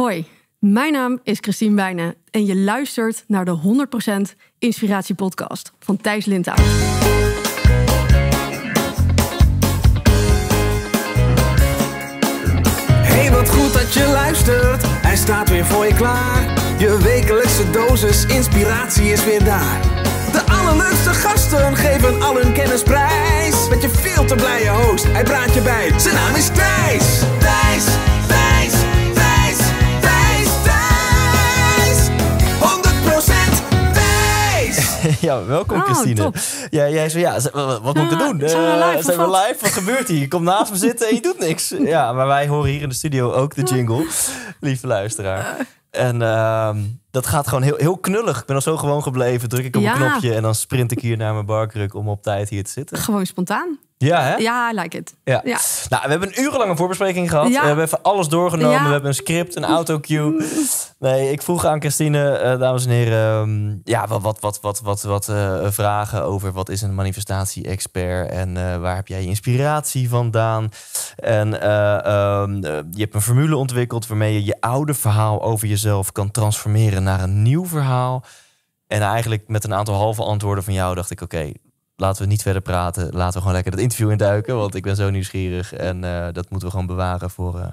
Hoi, mijn naam is Christine Wijnen en je luistert naar de 100% Inspiratie Podcast van Thijs Lindhout. Hey, wat goed dat je luistert. Hij staat weer voor je klaar. Je wekelijkse dosis inspiratie is weer daar. De allerleukste gasten geven al hun kennis prijs. Met je veel te blije host, hij praat je bij. Zijn naam is Thijs. ja, welkom oh, Christine. Ja, jij zei, ja, wat moet ik doen? Zijn we eh, live? zijn live? Wat gebeurt hier? Je komt naast me zitten en je doet niks. Ja, maar wij horen hier in de studio ook de jingle. Lieve luisteraar. En ehm, dat gaat gewoon heel, heel knullig. Ik ben al zo gewoon gebleven. Druk ik op een knopje en dan sprint ik hier naar mijn barkruk om op tijd hier te zitten. Gewoon spontaan. Ja, hè? Ja, I like it. Ja. Nou, we hebben een urenlange voorbespreking gehad. Eh, we hebben even alles doorgenomen. We hebben een script, een autocue. Nee, ik vroeg aan Christine, eh, dames en heren, ehm, ja, wat, wat, wat, wat, wat, wat eh, vragen over wat is een manifestatie-expert en waar heb jij je inspiratie vandaan? En ehm, je hebt een formule ontwikkeld waarmee je je oude verhaal over jezelf kan transformeren naar een nieuw verhaal. En eigenlijk met een aantal halve antwoorden van jou dacht ik, oké, laten we niet verder praten. Laten we gewoon lekker dat interview induiken. Want ik ben zo nieuwsgierig. En eh, dat moeten we gewoon bewaren voor, eh,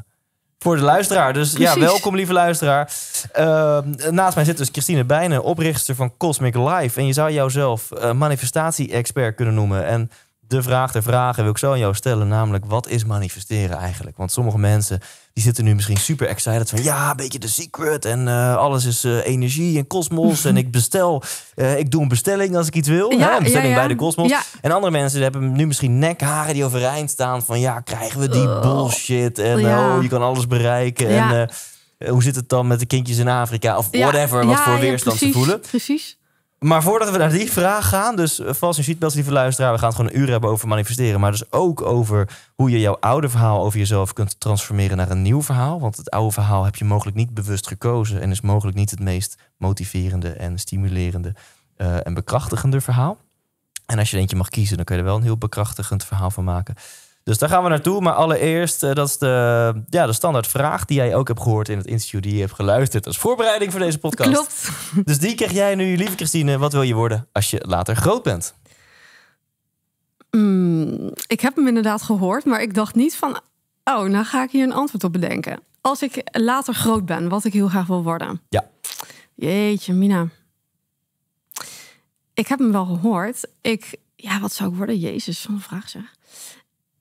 voor de luisteraar. Dus ja, welkom lieve luisteraar. Ehm, naast mij zit dus Christine Bijnen, oprichter van Cosmic Life. En je zou jouzelf eh, manifestatie-expert kunnen noemen. En de vraag der vragen wil ik zo aan jou stellen. Namelijk, wat is manifesteren eigenlijk? Want sommige mensen die zitten nu misschien super excited van ja, een beetje de secret en eh, alles is eh, energie en kosmos en ik bestel, eh, ik doe een bestelling als ik iets wil, ja, een bestelling bij de kosmos. En andere mensen hebben nu misschien nekharen die overeind staan van ja, krijgen we die oh. bullshit en oh, je kan alles bereiken en hoe zit het dan met de kindjes in Afrika of whatever wat voor weerstand ze voelen. Precies. Maar voordat we naar die vraag gaan, dus eh, vast in sheetbelt die luisteraar, we gaan het gewoon een uur hebben over manifesteren. Maar dus ook over hoe je jouw oude verhaal over jezelf kunt transformeren naar een nieuw verhaal. Want het oude verhaal heb je mogelijk niet bewust gekozen en is mogelijk niet het meest motiverende en stimulerende eh, en bekrachtigende verhaal. En als je eentje mag kiezen, dan kun je er wel een heel bekrachtigend verhaal van maken. Dus daar gaan we naartoe. Maar allereerst, eh, dat is de, ja, de vraag die jij ook hebt gehoord in het interview die je hebt geluisterd als voorbereiding voor deze podcast. Klopt. Dus die krijg jij nu, lieve Christine. Wat wil je worden als je later groot bent? Mm, ik heb hem inderdaad gehoord, maar ik dacht niet van, oh, nou ga ik hier een antwoord op bedenken. Als ik later groot ben, wat ik heel graag wil worden. Ja. Jeetje, Mina. Ik heb hem wel gehoord. Ik, ja, wat zou ik worden? Jezus, zo'n vraag zeg.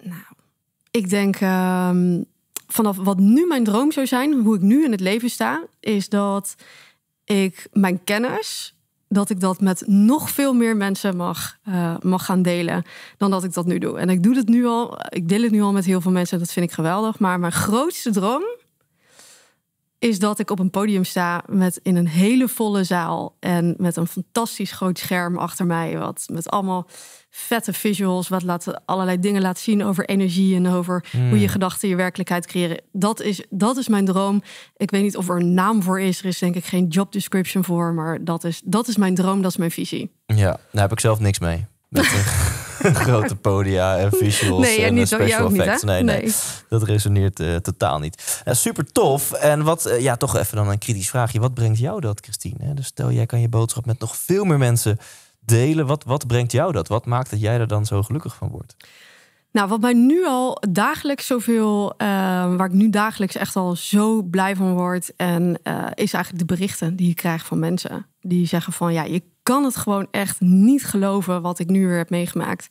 Nou, ik denk ehm, vanaf wat nu mijn droom zou zijn, hoe ik nu in het leven sta, is dat ik mijn kennis, dat ik dat met nog veel meer mensen mag, eh, mag gaan delen dan dat ik dat nu doe. En ik doe het nu al, ik deel het nu al met heel veel mensen dat vind ik geweldig. Maar mijn grootste droom is dat ik op een podium sta met in een hele volle zaal en met een fantastisch groot scherm achter mij, wat met allemaal vette visuals, wat laat, allerlei dingen laten zien over energie en over hmm. hoe je gedachten je werkelijkheid creëren. Dat is, dat is mijn droom. Ik weet niet of er een naam voor is. Er is denk ik geen job description voor, maar dat is, dat is mijn droom, dat is mijn visie. Ja, daar heb ik zelf niks mee. grote podia en visuals en eh, special effects. nee, nee, nee, dat resoneert eh, totaal niet. Uh, super tof. En wat, ja, toch even dan een kritisch vraagje. Wat brengt jou dat, Christine? Dus stel, jij kan je boodschap met nog veel meer mensen delen. Wat, wat brengt jou dat? Wat maakt dat jij er dan zo gelukkig van wordt? Nou, wat mij nu al dagelijks zoveel, waar ik nu dagelijks echt al zo blij van word, en is eigenlijk de berichten die je krijgt van mensen. Die zeggen van ja, je kan het gewoon echt niet geloven wat ik nu weer heb meegemaakt.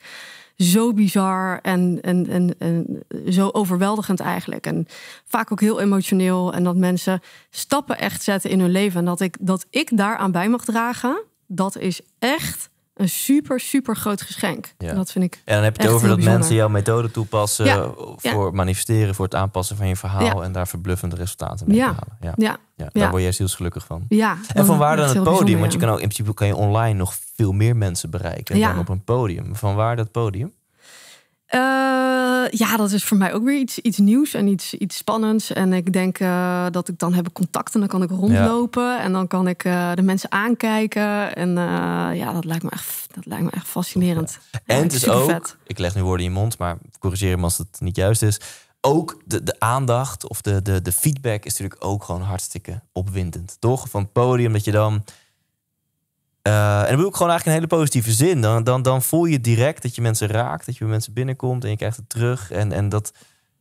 Zo bizar en, en, en, en zo overweldigend eigenlijk. En vaak ook heel emotioneel. En dat mensen stappen echt zetten in hun leven. En dat ik, dat ik daaraan bij mag dragen, dat is echt een super, super groot geschenk. dat vind ik. En dan heb je het over dat mensen jouw methode toepassen voor manifesteren, voor het aanpassen van je verhaal en daar verbluffende resultaten mee halen. Ja. Ja. daar word jij zielsgelukkig van. Ja, en van waar dan het podium? Want je kan ook in principe kan je online nog veel meer mensen bereiken dan op een podium. Van waar dat podium? Eh, ja, dat is voor mij ook weer iets, iets nieuws en iets, iets spannends. En ik denk eh, dat ik dan heb contact en dan kan ik rondlopen. Eh, en dan kan ik de mensen aankijken. En ja, dat lijkt me echt, dat lijkt me echt fascinerend. En het is ook, ik leg nu woorden in je mond, maar corrigeer me als het niet juist is. Ook de, de aandacht of de, de, de feedback is natuurlijk ook gewoon hartstikke opwindend. Toch? Van het podium dat je dan eh, en dan bedoel ik gewoon eigenlijk een hele positieve zin. Dan, dan, dan voel je direct dat je mensen raakt, dat je bij mensen binnenkomt en je krijgt het terug. En, en dat,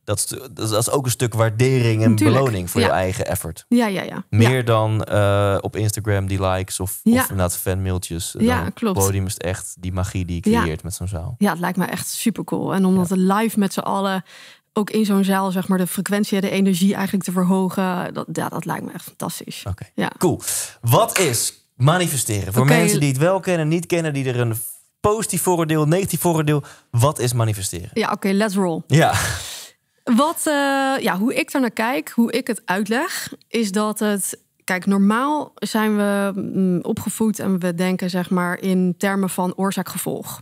dat, dat is ook een stuk waardering en beloning voor je eigen effort. Ja, ja, ja. Meer dan eh, op Instagram die likes of, ja. of inderdaad fanmailtjes. Ja, klopt. Het podium is echt die magie die je creëert met zo'n zaal. Ja, het lijkt me echt super cool. En omdat de live met z'n allen ook in zo'n zaal, zeg maar, de frequentie en de energie eigenlijk te verhogen. Dat, dat lijkt me echt fantastisch. Oké, ja. cool. Wat is Manifesteren. Voor mensen die het wel kennen, niet kennen, die er een positief voordeel, negatief voordeel. Wat is manifesteren? Ja, oké, let's roll. Ja. Wat, eh, ja, hoe ik daar naar kijk, hoe ik het uitleg, is dat het. Kijk, normaal zijn we mm, opgevoed en we denken zeg maar in termen van oorzaak-gevolg.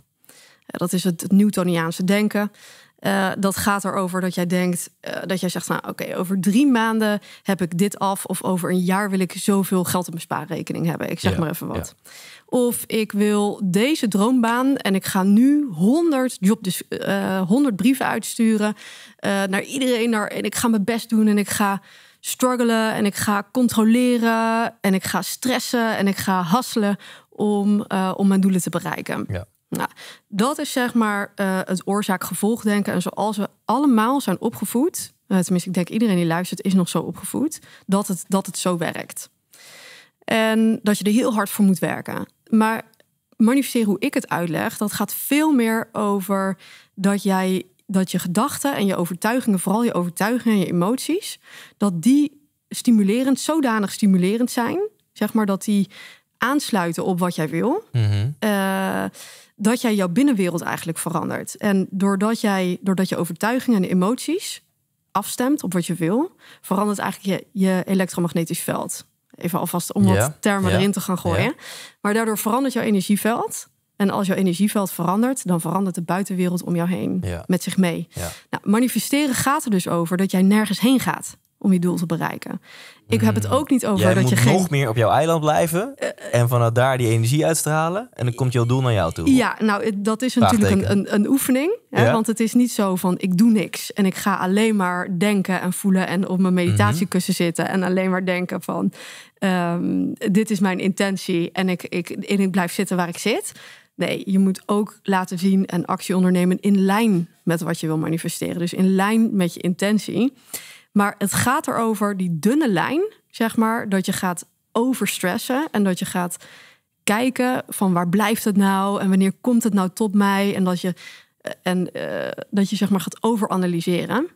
Dat is het Newtoniaanse denken. Eh, dat gaat erover dat jij denkt, eh, dat jij zegt, nou oké, over drie maanden heb ik dit af. Of over een jaar wil ik zoveel geld op mijn spaarrekening hebben. Ik zeg maar even wat. Of ik wil deze droombaan en ik ga nu 100, job, dus, 100 eh, brieven uitsturen naar iedereen. Naar, en ik ga mijn best doen en ik ga struggelen en ik ga controleren en ik ga stressen en ik ga hasselen om, om mijn doelen te bereiken. Ja. Nou, dat is zeg maar eh, het oorzaak-gevolgdenken. En zoals we allemaal zijn opgevoed, eh, tenminste, ik denk iedereen die luistert is nog zo opgevoed, dat het, dat het zo werkt. En dat je er heel hard voor moet werken. Maar manifesteren hoe ik het uitleg, dat gaat veel meer over dat jij dat je gedachten en je overtuigingen, vooral je overtuigingen en je emoties, dat die stimulerend, zodanig stimulerend zijn, zeg maar dat die aansluiten op wat jij wil. Mm dat jij jouw binnenwereld eigenlijk verandert. En doordat, jij, doordat je overtuigingen en emoties afstemt op wat je wil, verandert eigenlijk je, je elektromagnetisch veld. Even alvast om wat termen erin te gaan gooien. Maar daardoor verandert jouw energieveld. En als jouw energieveld verandert, dan verandert de buitenwereld om jou heen met zich mee. Nou, manifesteren gaat er dus over dat jij nergens heen gaat om je doel te bereiken. Ik heb het hmm. ook niet over dat je geen... nog meer op jouw eiland blijven eh, eh. en vanuit daar die energie uitstralen en dan komt jouw doel naar jou toe. Ja, nou dat is natuurlijk een, een, een oefening, hè? want het is niet zo van ik doe niks en ik ga alleen maar denken en voelen en op mijn mhm. meditatiekussen zitten en alleen maar denken van ehm, dit is mijn intentie en ik, ik, en ik blijf zitten waar ik zit. Nee, je moet ook laten zien en actie ondernemen in lijn met wat je wil manifesteren, dus in lijn met je intentie. Maar het gaat erover die dunne lijn, zeg maar, dat je gaat overstressen en dat je gaat kijken van waar blijft het nou en wanneer komt het nou tot mij en dat je, eh, en, eh, dat je zeg maar gaat overanalyseren.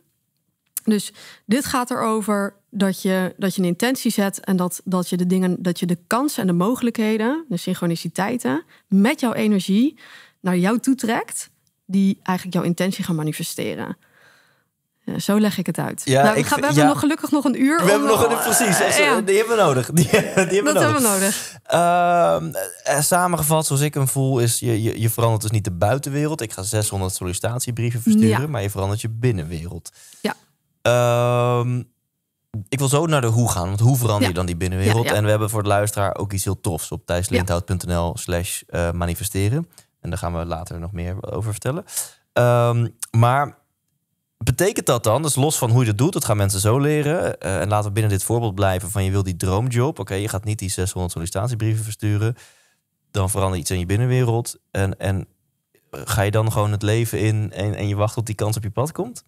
Dus dit gaat erover dat je, dat je een intentie zet en dat, dat je de dingen, dat je de kansen en de mogelijkheden, de synchroniciteiten, met jouw energie naar jou toe trekt, die eigenlijk jouw intentie gaan manifesteren zo leg ik het uit. Ja, nou, we, hebben nog gelukkig nog een uur. We hebben nog een, precies. Uh, Die hebben we nodig. Die, hebben dat nodig. hebben we nodig. Ehm, eh, samengevat, zoals ik hem voel, is je, je, verandert dus niet de buitenwereld. Ik ga 600 sollicitatiebrieven versturen, maar je verandert je binnenwereld. Ja. Ehm, ik wil zo naar de hoe gaan, want hoe verander je dan die binnenwereld? En we hebben voor de luisteraar ook iets heel tofs op thijslindhout.nl/slash eh, manifesteren. En daar gaan we later nog meer over vertellen. Ehm, maar Betekent dat dan, dus los van hoe je dat doet, dat gaan mensen zo leren. Eh, en laten we binnen dit voorbeeld blijven van je wil die droomjob. Oké, je gaat niet die 600 sollicitatiebrieven versturen. Dan verandert iets in je binnenwereld. En, en ga je dan gewoon het leven in en, en je wacht tot die kans op je pad komt?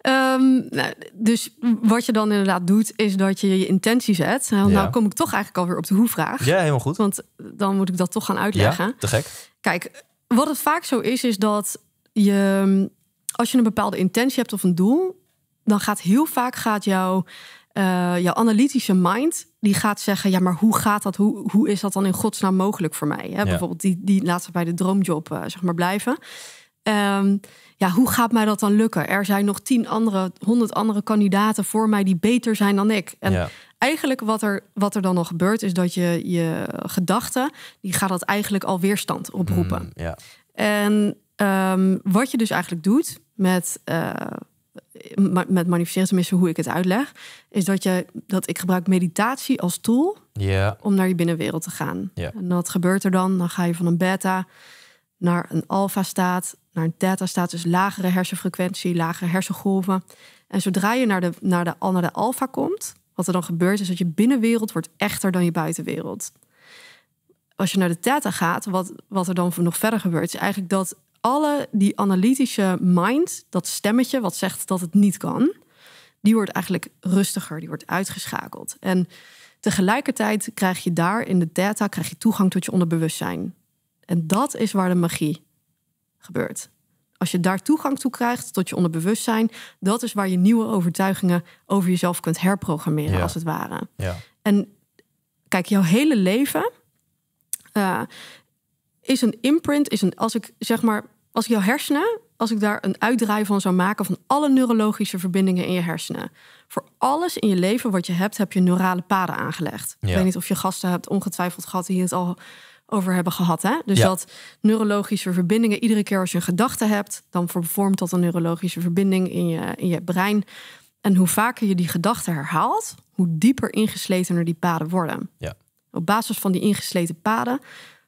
Ehm, nou, dus wat je dan inderdaad doet, is dat je je intentie zet. Nou, nou kom ik toch eigenlijk alweer op de hoe-vraag. Ja, helemaal goed. Want dan moet ik dat toch gaan uitleggen. Ja, te gek. Kijk, wat het vaak zo is, is dat je als je een bepaalde intentie hebt of een doel, dan gaat heel vaak gaat jouw, eh, jouw analytische mind die gaat zeggen: ja, maar hoe gaat dat? Hoe, hoe is dat dan in godsnaam mogelijk voor mij? Hè? Bijvoorbeeld die, die laatste bij de droomjob eh, zeg maar blijven. Ehm, ja, hoe gaat mij dat dan lukken? Er zijn nog tien andere, honderd andere kandidaten voor mij die beter zijn dan ik. En eigenlijk wat er, wat er dan nog gebeurt, is dat je je gedachten, die gaat dat eigenlijk al weerstand oproepen. Mm, ja. En Ehm, wat je dus eigenlijk doet met, uh, met manifesteren, tenminste hoe ik het uitleg, is dat, je, dat ik gebruik meditatie als tool om naar je binnenwereld te gaan. En dat gebeurt er dan? Dan ga je van een beta naar een alfa staat, naar een theta staat, dus lagere hersenfrequentie, lagere hersengolven. En zodra je naar de, naar de, naar de alfa komt, wat er dan gebeurt, is dat je binnenwereld wordt echter dan je buitenwereld. Als je naar de theta gaat, wat, wat er dan nog verder gebeurt, is eigenlijk dat alle die analytische mind, dat stemmetje wat zegt dat het niet kan, die wordt eigenlijk rustiger, die wordt uitgeschakeld. En tegelijkertijd krijg je daar in de data krijg je toegang tot je onderbewustzijn. En dat is waar de magie gebeurt. Als je daar toegang toe krijgt tot je onderbewustzijn, dat is waar je nieuwe overtuigingen over jezelf kunt herprogrammeren, als het ware. Ja. En kijk, jouw hele leven eh, is een imprint, is een, als ik zeg maar als jouw hersenen, als ik daar een uitdraai van zou maken van alle neurologische verbindingen in je hersenen. Voor alles in je leven wat je hebt, heb je neurale paden aangelegd. Ik weet niet of je gasten hebt ongetwijfeld gehad die het al over hebben gehad. Hè? Dus dat neurologische verbindingen, iedere keer als je een gedachte hebt, dan vormt dat een neurologische verbinding in je, in je brein. En hoe vaker je die gedachte herhaalt, hoe dieper ingesletener die paden worden. Ja. Op basis van die ingesleten paden,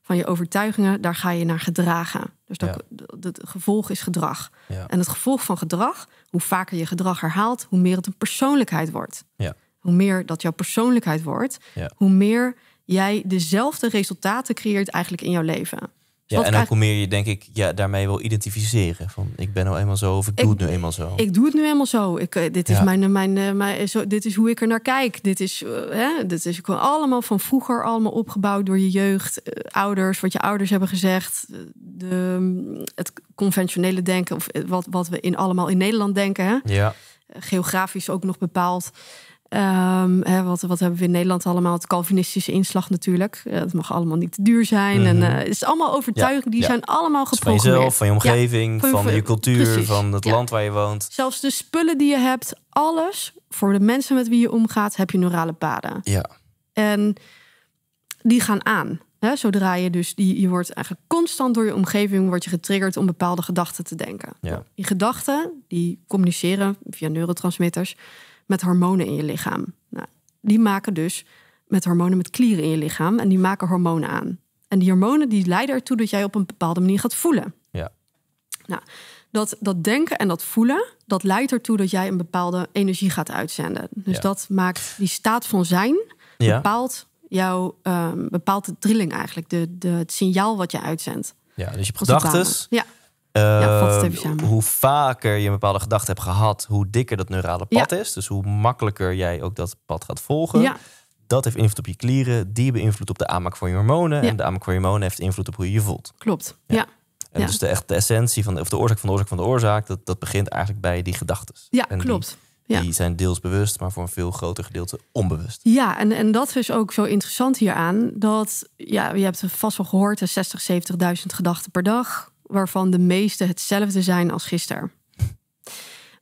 van je overtuigingen, daar ga je naar gedragen. Dus dat, gevolg is gedrag. En het gevolg van gedrag, hoe vaker je gedrag herhaalt, hoe meer het een persoonlijkheid wordt. Ja. Hoe meer dat jouw persoonlijkheid wordt, hoe meer jij dezelfde resultaten creëert eigenlijk in jouw leven. Ja, en ook hoe meer je denk ik ja, daarmee wil identificeren. Van ik ben nou eenmaal zo of ik, doe het nu eenmaal zo. Ik doe het nu eenmaal zo. Ik, eh, dit, is mijn, mijn, eh, mijn, eh, zo, dit is hoe ik er naar kijk. Dit is, hè, dit is allemaal van vroeger allemaal opgebouwd door je jeugd, ouders, wat je ouders hebben gezegd. De, mm, het conventionele denken, of wat, wat we in allemaal in Nederland denken. Hè? Ja. Geografisch ook nog bepaald. Ehm, hè, wat, wat hebben we in Nederland allemaal? Het Calvinistische inslag natuurlijk. Dat eh, het mag allemaal niet te duur zijn. en, mhm. eh, het is allemaal overtuiging. die zijn allemaal geprogrammeerd. Van jezelf, van je omgeving, van, je, cultuur, van het land waar je woont. Zelfs de spullen die je hebt. Alles voor de mensen met wie je omgaat, heb je neurale paden. Ja. En die gaan aan. Hè? Zodra je dus, die, je wordt eigenlijk constant door je omgeving wordt je getriggerd om bepaalde gedachten te denken. Die gedachten, die communiceren via neurotransmitters met hormonen in je lichaam. Nou, die maken dus met hormonen met klieren in je lichaam en die maken hormonen aan. En die hormonen die leiden ertoe dat jij op een bepaalde manier gaat voelen. Ja. Nou, dat, dat denken en dat voelen, dat leidt ertoe dat jij een bepaalde energie gaat uitzenden. Dus dat maakt die staat van zijn bepaalt ja. jouw um, ehm, bepaalt de trilling eigenlijk, de, de, het signaal wat je uitzendt. Ja, dus je gedachten. Ja. Eh, hoe vaker je een bepaalde gedachte hebt gehad, hoe dikker dat neurale pad is. Dus hoe makkelijker jij ook dat pad gaat volgen. Ja. Dat heeft invloed op je klieren. Die beïnvloedt op de aanmaak van je hormonen. En de aanmaak van je hormonen heeft invloed op hoe je je voelt. Klopt. Ja. En dus de, echt de essentie van de, of de oorzaak van de oorzaak van de oorzaak, dat, dat begint eigenlijk bij die gedachten. Ja, klopt. Die, die zijn deels bewust, maar voor een veel groter gedeelte onbewust. Ja, en, en dat is ook zo interessant hieraan. Dat ja, je hebt vast wel gehoord, 60, 70.000 gedachten per dag waarvan de meeste hetzelfde zijn als gisteren.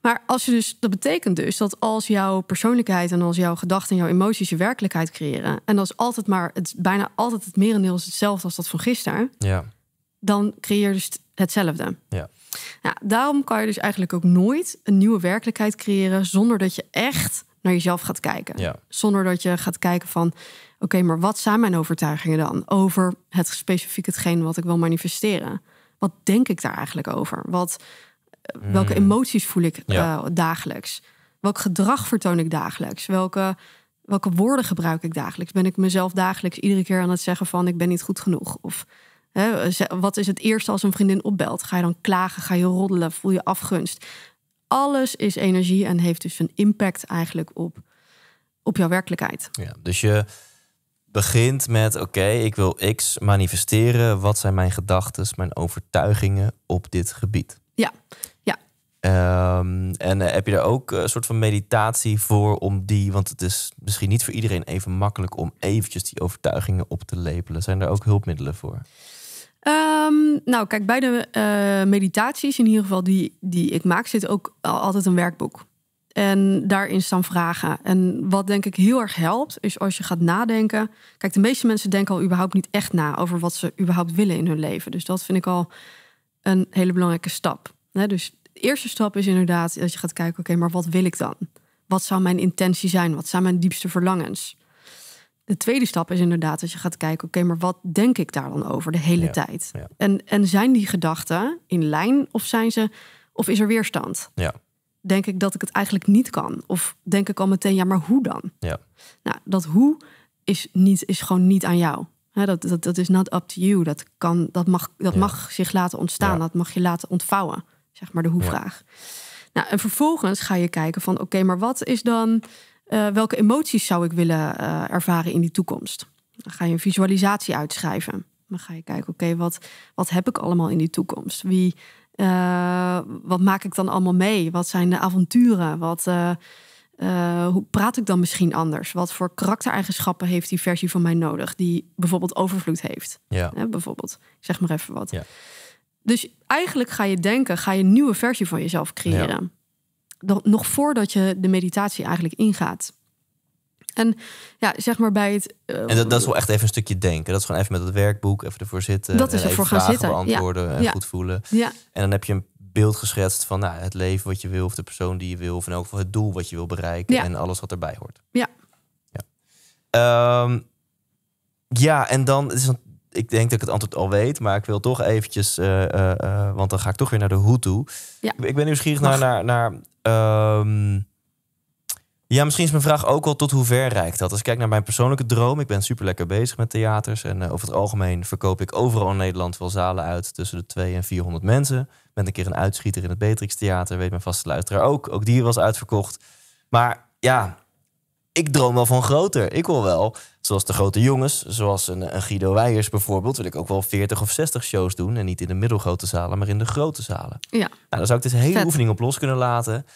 Maar als je dus, dat betekent dus dat als jouw persoonlijkheid en als jouw gedachten en jouw emoties je werkelijkheid creëren, en dat is altijd maar, het, bijna altijd het merendeel is hetzelfde als dat van gisteren, ja. dan creëer je dus hetzelfde. Ja. daarom kan je dus eigenlijk ook nooit een nieuwe werkelijkheid creëren zonder dat je echt naar jezelf gaat kijken. Zonder dat je gaat kijken van, oké, maar wat zijn mijn overtuigingen dan over het specifiek hetgeen wat ik wil manifesteren? wat denk ik daar eigenlijk over? Wat, eh, welke hmm. emoties voel ik eh, dagelijks? Welk gedrag vertoon ik dagelijks? Welke, welke woorden gebruik ik dagelijks? Ben ik mezelf dagelijks iedere keer aan het zeggen van ik ben niet goed genoeg? Of hè, eh, wat is het eerste als een vriendin opbelt? Ga je dan klagen? Ga je roddelen? Voel je afgunst? Alles is energie en heeft dus een impact eigenlijk op, op jouw werkelijkheid. Ja, dus je begint met: oké, ik wil X manifesteren. Wat zijn mijn gedachten, mijn overtuigingen op dit gebied? Ja, ja. Ehm, en eh, heb je daar ook een eh, soort van meditatie voor om die, want het is misschien niet voor iedereen even makkelijk om eventjes die overtuigingen op te lepelen. Zijn er ook hulpmiddelen voor? Ehm, nou, kijk, bij de eh, meditaties, in ieder geval die, die ik maak, zit ook altijd een werkboek. En daarin staan vragen. En wat denk ik heel erg helpt, is als je gaat nadenken. Kijk, de meeste mensen denken al überhaupt niet echt na over wat ze überhaupt willen in hun leven. Dus dat vind ik al een hele belangrijke stap. Dus de eerste stap is inderdaad dat je gaat kijken: oké, maar wat wil ik dan? Wat zou mijn intentie zijn? Wat zijn mijn diepste verlangens? De tweede stap is inderdaad dat je gaat kijken: oké, maar wat denk ik daar dan over de hele tijd? En, en zijn die gedachten in lijn of zijn ze of is er weerstand? Ja denk ik dat ik het eigenlijk niet kan. Of denk ik al meteen, ja, maar hoe dan? Ja. Nou, dat hoe is, niet, is gewoon niet aan jou. dat, dat, dat is not up to you. Dat, kan, dat, mag, dat mag zich laten ontstaan. Dat mag je laten ontvouwen. Zeg maar de hoe-vraag. Nou, en vervolgens ga je kijken van... oké, maar wat is dan... Eh, welke emoties zou ik willen eh, ervaren in die toekomst? Dan ga je een visualisatie uitschrijven. Dan ga je kijken, oké, wat, wat heb ik allemaal in die toekomst? Wie, eh, wat maak ik dan allemaal mee? Wat zijn de avonturen? Wat, eh, eh, hoe praat ik dan misschien anders? Wat voor karaktereigenschappen heeft die versie van mij nodig? Die bijvoorbeeld overvloed heeft. Ja. bijvoorbeeld. Ik zeg maar even wat. Ja. Dus eigenlijk ga je denken, ga je een nieuwe versie van jezelf creëren. nog voordat je de meditatie eigenlijk ingaat. En ja, zeg maar bij het. Eh, en dat, dat, is wel echt even een stukje denken. Dat is gewoon even met het werkboek, even ervoor zitten. Dat is ervoor gaan zitten. beantwoorden en goed voelen. Ja. En dan heb je een beeld geschetst van nou, het leven wat je wil, of de persoon die je wil, of in elk geval het doel wat je wil bereiken en alles wat erbij hoort. Ja. Ja, ehm, ja en dan is ik denk dat ik het antwoord al weet, maar ik wil toch eventjes, eh, eh, want dan ga ik toch weer naar de hoe toe. Ja. Ik, ben nieuwsgierig Mag. naar, naar, naar ehm, ja, misschien is mijn vraag ook al tot hoe ver reikt dat. Als ik kijk naar mijn persoonlijke droom, ik ben super lekker bezig met theaters. En eh, over het algemeen verkoop ik overal in Nederland wel zalen uit tussen de 200 en 400 mensen. Ben een keer een uitschieter in het Beatrix Theater, weet mijn vaste luisteraar ook. Ook die was uitverkocht. Maar ja, ik droom wel van groter. Ik wil wel, zoals de grote jongens, zoals een, een Guido Weijers bijvoorbeeld, wil ik ook wel 40 of 60 shows doen. En niet in de middelgrote zalen, maar in de grote zalen. Ja. Nou, dan zou ik deze dus hele oefening op los kunnen laten.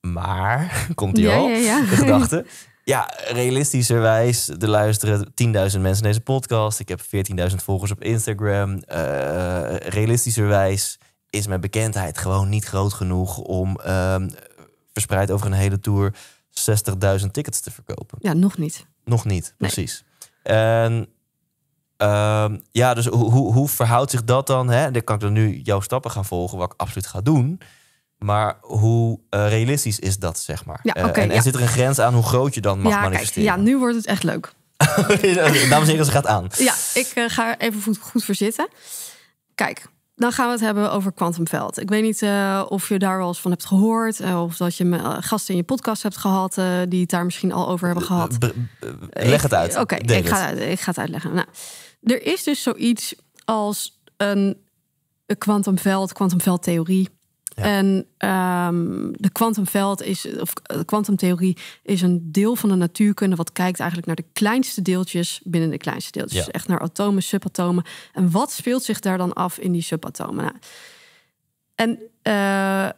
Maar, komt die al, ja, ja, de gedachte. Ja, realistischerwijs, er luisteren 10.000 mensen naar deze podcast. Ik heb 14.000 volgers op Instagram. Eh, realistischerwijs is mijn bekendheid gewoon niet groot genoeg om ehm, verspreid over een hele tour 60.000 tickets te verkopen. Ja, nog niet. Nog niet, precies. En ehm, ja, dus hoe, hoe verhoudt zich dat dan? Hè? Dan kan ik dan nu jouw stappen gaan volgen, wat ik absoluut ga doen. Maar hoe eh, realistisch is dat, zeg maar? Ja, eh, en, ja. zit er een grens aan hoe groot je dan mag manifesteren? ja, nu wordt het echt leuk. Dames en heren, ze gaat aan. Ja, ik eh, ga even goed, voor zitten. Kijk, dan gaan we het hebben over kwantumveld. Ik weet niet of je daar wel eens van hebt gehoord... of dat je gasten in je podcast hebt gehad... die het daar misschien al over hebben gehad. leg het uit. Oké, ik, ga, ik ga het uitleggen. Nou, er is dus zoiets als een kwantumveld, kwantumveldtheorie... En um, de kwantumveld is, of eh, kwantumtheorie is een deel van de natuurkunde wat kijkt eigenlijk naar de kleinste deeltjes binnen de kleinste deeltjes. Dus echt naar atomen, subatomen. En wat speelt zich daar dan af in die subatomen? Nou, en eh,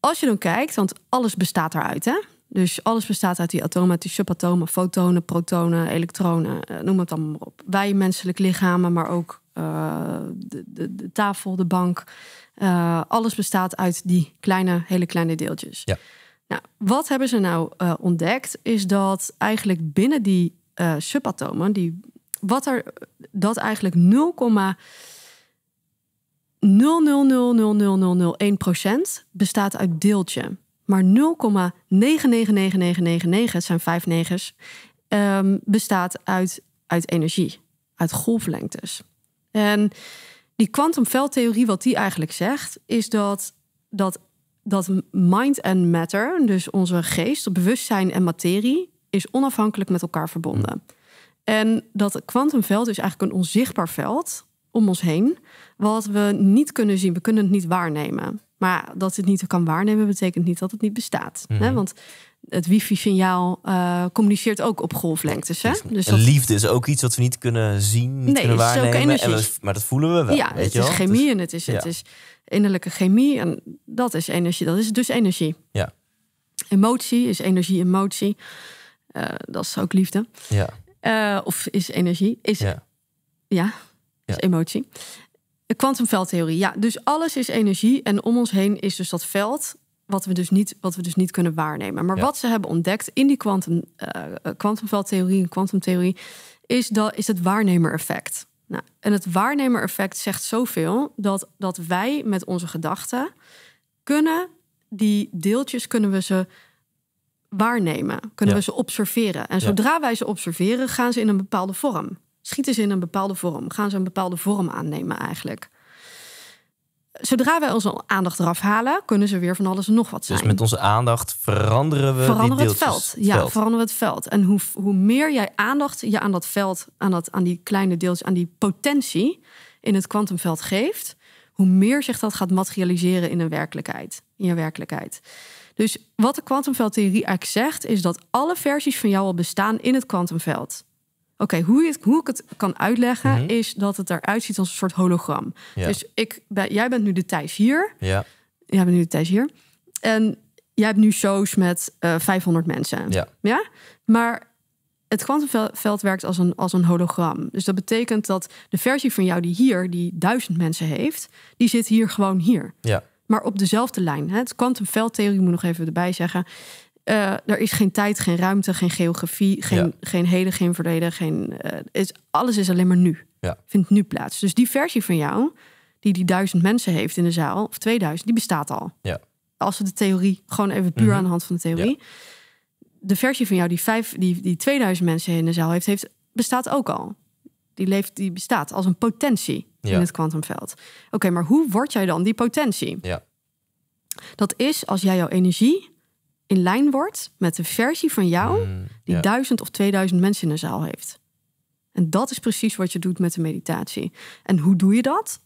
als je dan kijkt, want alles bestaat eruit, hè? Dus alles bestaat uit die atomen, uit die subatomen, fotonen, protonen, elektronen, eh, noem het dan maar op. Wij menselijk lichamen, maar ook de, de, tafel, de bank, eh, alles bestaat uit die kleine, hele kleine deeltjes. Ja. Nou, wat hebben ze nou eh, ontdekt? Is dat eigenlijk binnen die eh, subatomen, die, wat er, dat eigenlijk 0,0000001% bestaat uit deeltje. Maar 0,999999 zijn vijf negers, ehm, bestaat uit, uit energie, uit golflengtes. En die kwantumveldtheorie, wat die eigenlijk zegt, is dat, dat, dat mind en matter, dus onze geest, bewustzijn en materie, is onafhankelijk met elkaar verbonden. Hm. En dat kwantumveld is eigenlijk een onzichtbaar veld om ons heen, wat we niet kunnen zien. We kunnen het niet waarnemen. Maar dat het niet kan waarnemen, betekent niet dat het niet bestaat. Hm. Want het wifi-signaal eh, communiceert ook op golflengtes. Hè? Dus Liefde is ook iets wat we niet kunnen zien, niet nee, kunnen waarnemen. En we, maar dat voelen we wel. Ja, weet het je is wel? chemie dus- en het is, het is innerlijke chemie. En dat is energie. Dat is dus energie. Ja. Emotie is energie, emotie. Eh, dat is ook liefde. Ja. Eh, of is energie. Is, ja. ja is emotie. De kwantumveldtheorie. Ja, dus alles is energie. En om ons heen is dus dat veld wat we dus niet, wat we dus niet kunnen waarnemen. Maar wat ze hebben ontdekt in die eh, eh, kwantumveldtheorie en kwantumtheorie, is, dat, is het waarnemer-effect. Nou, en het waarnemer-effect zegt zoveel dat, dat wij met onze gedachten kunnen die deeltjes kunnen we ze waarnemen, kunnen we ze observeren. En zodra wij ze observeren, gaan ze in een bepaalde vorm. Schieten ze in een bepaalde vorm, gaan ze een bepaalde vorm aannemen eigenlijk zodra wij onze aandacht eraf halen, kunnen ze weer van alles en nog wat dus zijn. Dus met onze aandacht veranderen we veranderen die het veld. ja, veld. veranderen het veld. En hoe, hoe meer jij aandacht je aan dat veld, aan, dat, aan die kleine deeltjes, aan die potentie in het kwantumveld geeft, hoe meer zich dat gaat materialiseren in een werkelijkheid, in je werkelijkheid. Dus wat de kwantumveldtheorie eigenlijk zegt, is dat alle versies van jou al bestaan in het kwantumveld. Oké, hoe, hoe ik het kan uitleggen mhm. is dat het eruit ziet als een soort hologram. Dus ik ben, jij bent nu de Thijs hier. Ja. Jij bent nu de Thijs hier. En jij hebt nu shows met 500 eh, mensen. Ja. ja? Maar het kwantumveld werkt als een, als een hologram. Dus dat betekent dat de versie van jou die hier, die duizend mensen heeft, die zit hier gewoon hier. Ja. Maar op dezelfde lijn. Hè? Het kwantumveldtheorie moet nog even erbij zeggen. Eh, er is geen tijd, geen ruimte, geen geografie, geen, geen heden, geen verleden. Geen, eh, alles is alleen maar nu. Ja. Vindt nu plaats. Dus die versie van jou, die die duizend mensen heeft in de zaal, of 2000, die bestaat al. Ja. Als we de theorie, gewoon even puur mhm. aan de hand van de theorie. De versie van jou die, vijf, die, die 2000 mensen in de zaal heeft, heeft, bestaat ook al. Die, leeft, die bestaat als een potentie in het kwantumveld. Oké, maar hoe word jij dan die potentie? Dat is als jij jouw energie in lijn wordt met de versie van jou mm, die duizend of 2000 mensen in de zaal heeft. En dat is precies wat je doet met de meditatie. En hoe doe je dat?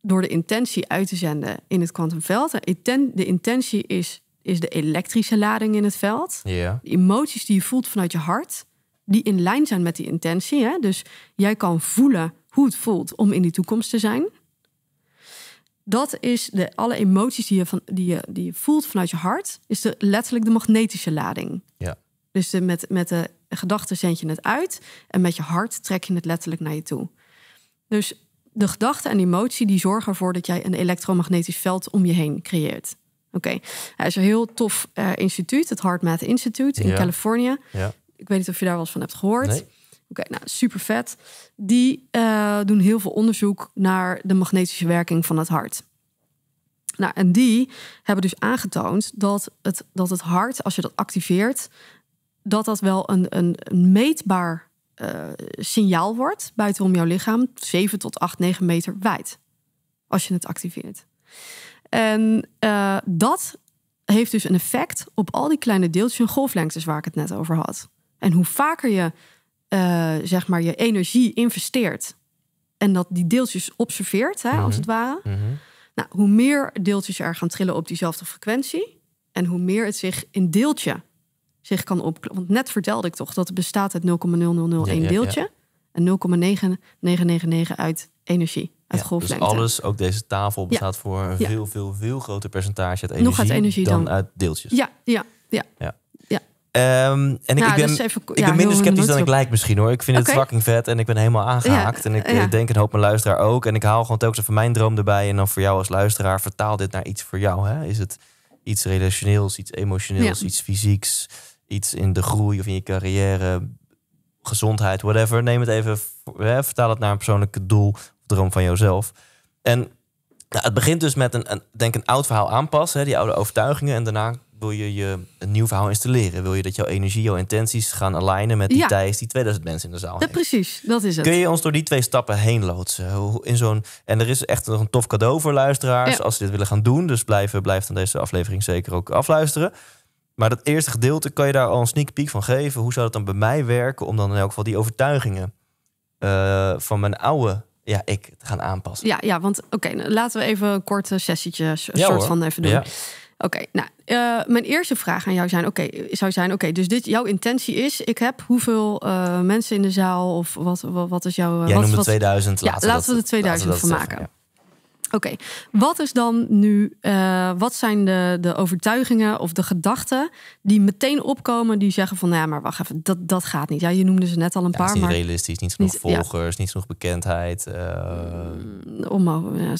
Door de intentie uit te zenden in het kwantumveld. De intentie is, is de elektrische lading in het veld. De emoties die je voelt vanuit je hart, die in lijn zijn met die intentie. Hè? Dus jij kan voelen hoe het voelt om in die toekomst te zijn dat is de, alle emoties die je, van, die, je, die voelt vanuit je hart, is de, letterlijk de magnetische lading. Ja. Dus de, met, met de gedachten zend je het uit en met je hart trek je het letterlijk naar je toe. Dus de gedachte en emotie die zorgen ervoor dat jij een elektromagnetisch veld om je heen creëert. Oké, okay. hij is een heel tof eh, instituut, het HeartMath Institute in Californië. Ja. Ik weet niet of je daar wel eens van hebt gehoord. Oké, nou super vet. Die eh, doen heel veel onderzoek naar de magnetische werking van het hart. Nou, en die hebben dus aangetoond dat het, dat het hart, als je dat activeert, dat dat wel een, een, meetbaar eh, signaal wordt buitenom jouw lichaam, 7 tot 8, 9 meter wijd, als je het activeert. En eh, dat heeft dus een effect op al die kleine deeltjes en golflengtes waar ik het net over had. En hoe vaker je eh, zeg maar je energie investeert en dat die deeltjes observeert, hè, als mhm. het ware. Mhm. Nou, hoe meer deeltjes er gaan trillen op diezelfde frequentie en hoe meer het zich in deeltje zich kan op. Want net vertelde ik toch dat het bestaat uit 0,0001 deeltje en 0,9999 uit energie. Uit dus alles, ook deze tafel, bestaat voor een veel, veel, veel groter percentage uit energie, dan, uit deeltjes. ja, ja. ja. Ehm, en ik, ben, nou, ik ben dus minder sceptisch dan ik lijk misschien hoor. Ik vind het fucking vet en ik ben helemaal aangehaakt. en ik eh, denk en hoop mijn luisteraar ook. En ik haal gewoon telkens even mijn droom erbij. En dan voor jou als luisteraar, vertaal dit naar iets voor jou. Hè? Is het iets relationeels, iets emotioneels, iets fysieks, iets in de groei of in je carrière, gezondheid, whatever. Neem het even, hè? vertaal het naar een persoonlijke doel of droom van jouzelf. En nou, het begint dus met een, een, denk een oud verhaal aanpassen, hè? die oude overtuigingen. En daarna wil je, je een nieuw verhaal installeren? Wil je dat jouw energie, jouw intenties gaan alignen met die ja. die 2000 mensen in de zaal? hebben? precies, dat is het. Kun je ons door die twee stappen heen loodsen? In zo'n, en er is echt nog een tof cadeau voor luisteraars als ze dit willen gaan doen. Dus blijf, blijf dan deze aflevering zeker ook afluisteren. Maar dat eerste gedeelte, kan je daar al een sneak peek van geven? Hoe zou dat dan bij mij werken om dan in elk geval die overtuigingen eh, van mijn oude ja, ik te gaan aanpassen? Ja, ja want oké, nou, laten we even een korte eh, sessietje, soort van even doen. Ja. Oké, nou, eh, mijn eerste vraag aan jou zijn, oké, zou zijn, oké, dus dit, jouw intentie is, ik heb hoeveel eh, mensen in de zaal of wat, wat, is jouw... Eh, Jij wat, wat, 2000, ja, laten, we, laten we, de 2000 van maken. Oké, wat is dan nu, eh, wat zijn de, de overtuigingen of de gedachten die meteen opkomen, die zeggen van, nou ja, maar wacht even, dat, dat gaat niet. Ja, je noemde ze net al een ja, paar. Is niet realistisch, niet genoeg volgers, niet genoeg bekendheid. Eh, mm, ja,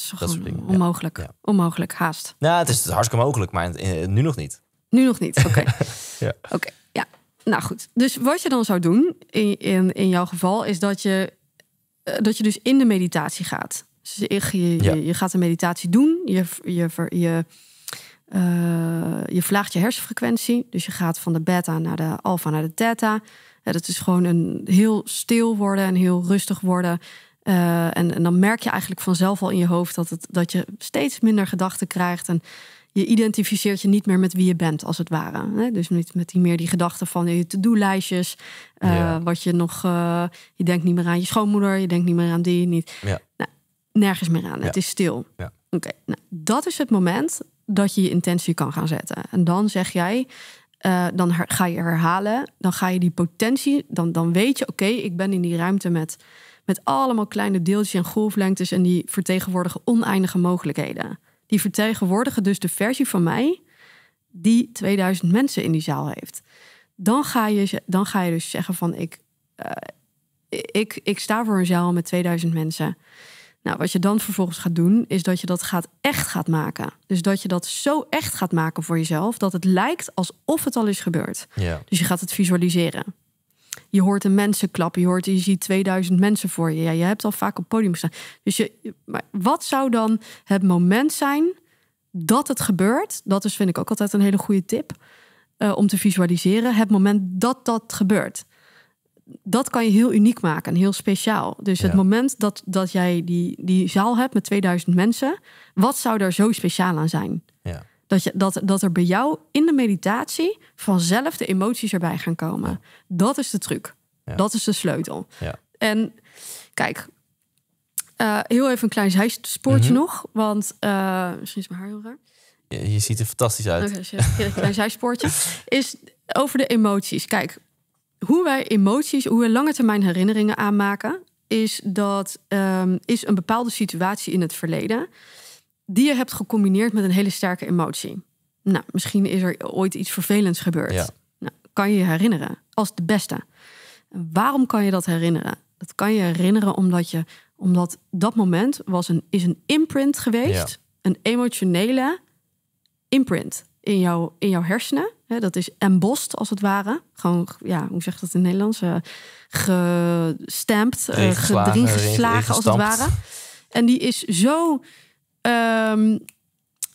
onmogelijk, onmogelijk, haast. Nou, het is hartstikke mogelijk, maar nu nog niet. Nu nog niet, oké. ja. Oké, ja. Nou goed, dus wat je dan zou doen in, in, in jouw geval is dat je, eh, dat je dus in de meditatie gaat. Dus je, je, gaat een meditatie doen, je, je, je, eh, je verlaagt je hersenfrequentie. Dus je gaat van de beta naar de alfa naar de theta. Ja, dat is gewoon een heel stil worden en heel rustig worden. Eh, en, dan merk je eigenlijk vanzelf al in je hoofd dat, het, dat je steeds minder gedachten krijgt. En je identificeert je niet meer met wie je bent, als het ware. Dus niet met die, meer die gedachten van eh, je to-do-lijstjes. Wat je nog. je denkt niet meer aan je schoonmoeder, je denkt niet meer aan die. Niet. Ja nergens meer aan. Het is stil. Ja. Oké, nou, dat is het moment dat je je intentie kan gaan zetten. En dan zeg jij, eh, dan ga je herhalen, dan ga je die potentie, dan, dan weet je, oké, ik ben in die ruimte met, met allemaal kleine deeltjes en golflengtes en die vertegenwoordigen oneindige mogelijkheden. Die vertegenwoordigen dus de versie van mij die 2000 mensen in die zaal heeft. Dan ga je, dan ga je dus zeggen van ik, eh, ik, ik sta voor een zaal met 2000 mensen. Nou, wat je dan vervolgens gaat doen, is dat je dat gaat echt gaat maken. Dus dat je dat zo echt gaat maken voor jezelf, dat het lijkt alsof het al is gebeurd. Ja. Dus je gaat het visualiseren. Je hoort een mensenklap, je hoort, je ziet 2000 mensen voor je. Ja, je hebt al vaak op podium staan. Dus je, maar wat zou dan het moment zijn dat het gebeurt? Dat is, vind ik ook altijd een hele goede tip eh, om te visualiseren. Het moment dat dat gebeurt dat kan je heel uniek maken en heel speciaal. Dus het moment dat, dat jij die, die zaal hebt met 2000 mensen, wat zou daar zo speciaal aan zijn? Ja. Dat, je, dat, dat er bij jou in de meditatie vanzelf de emoties erbij gaan komen. Dat is de truc. Dat is de sleutel. En kijk, eh, heel even een klein zijspoortje mhm. nog. Want eh, misschien is mijn haar heel raar. Je, ziet er fantastisch uit. Okay, een klein zijspoortje. Is over de emoties. Kijk, hoe wij emoties, hoe we lange termijn herinneringen aanmaken, is dat ehm, is een bepaalde situatie in het verleden die je hebt gecombineerd met een hele sterke emotie. Nou, misschien is er ooit iets vervelends gebeurd. Nou, kan je je herinneren als de beste. Waarom kan je dat herinneren? Dat kan je herinneren omdat je omdat dat moment was een, is een imprint geweest, een emotionele imprint in jouw, in jouw hersenen. Hè, dat is embossed als het ware. Gewoon, ja, hoe zeg je dat in het Nederlands? Uh, gestampt, eh, geslagen, als het ware. En die is zo, ehm,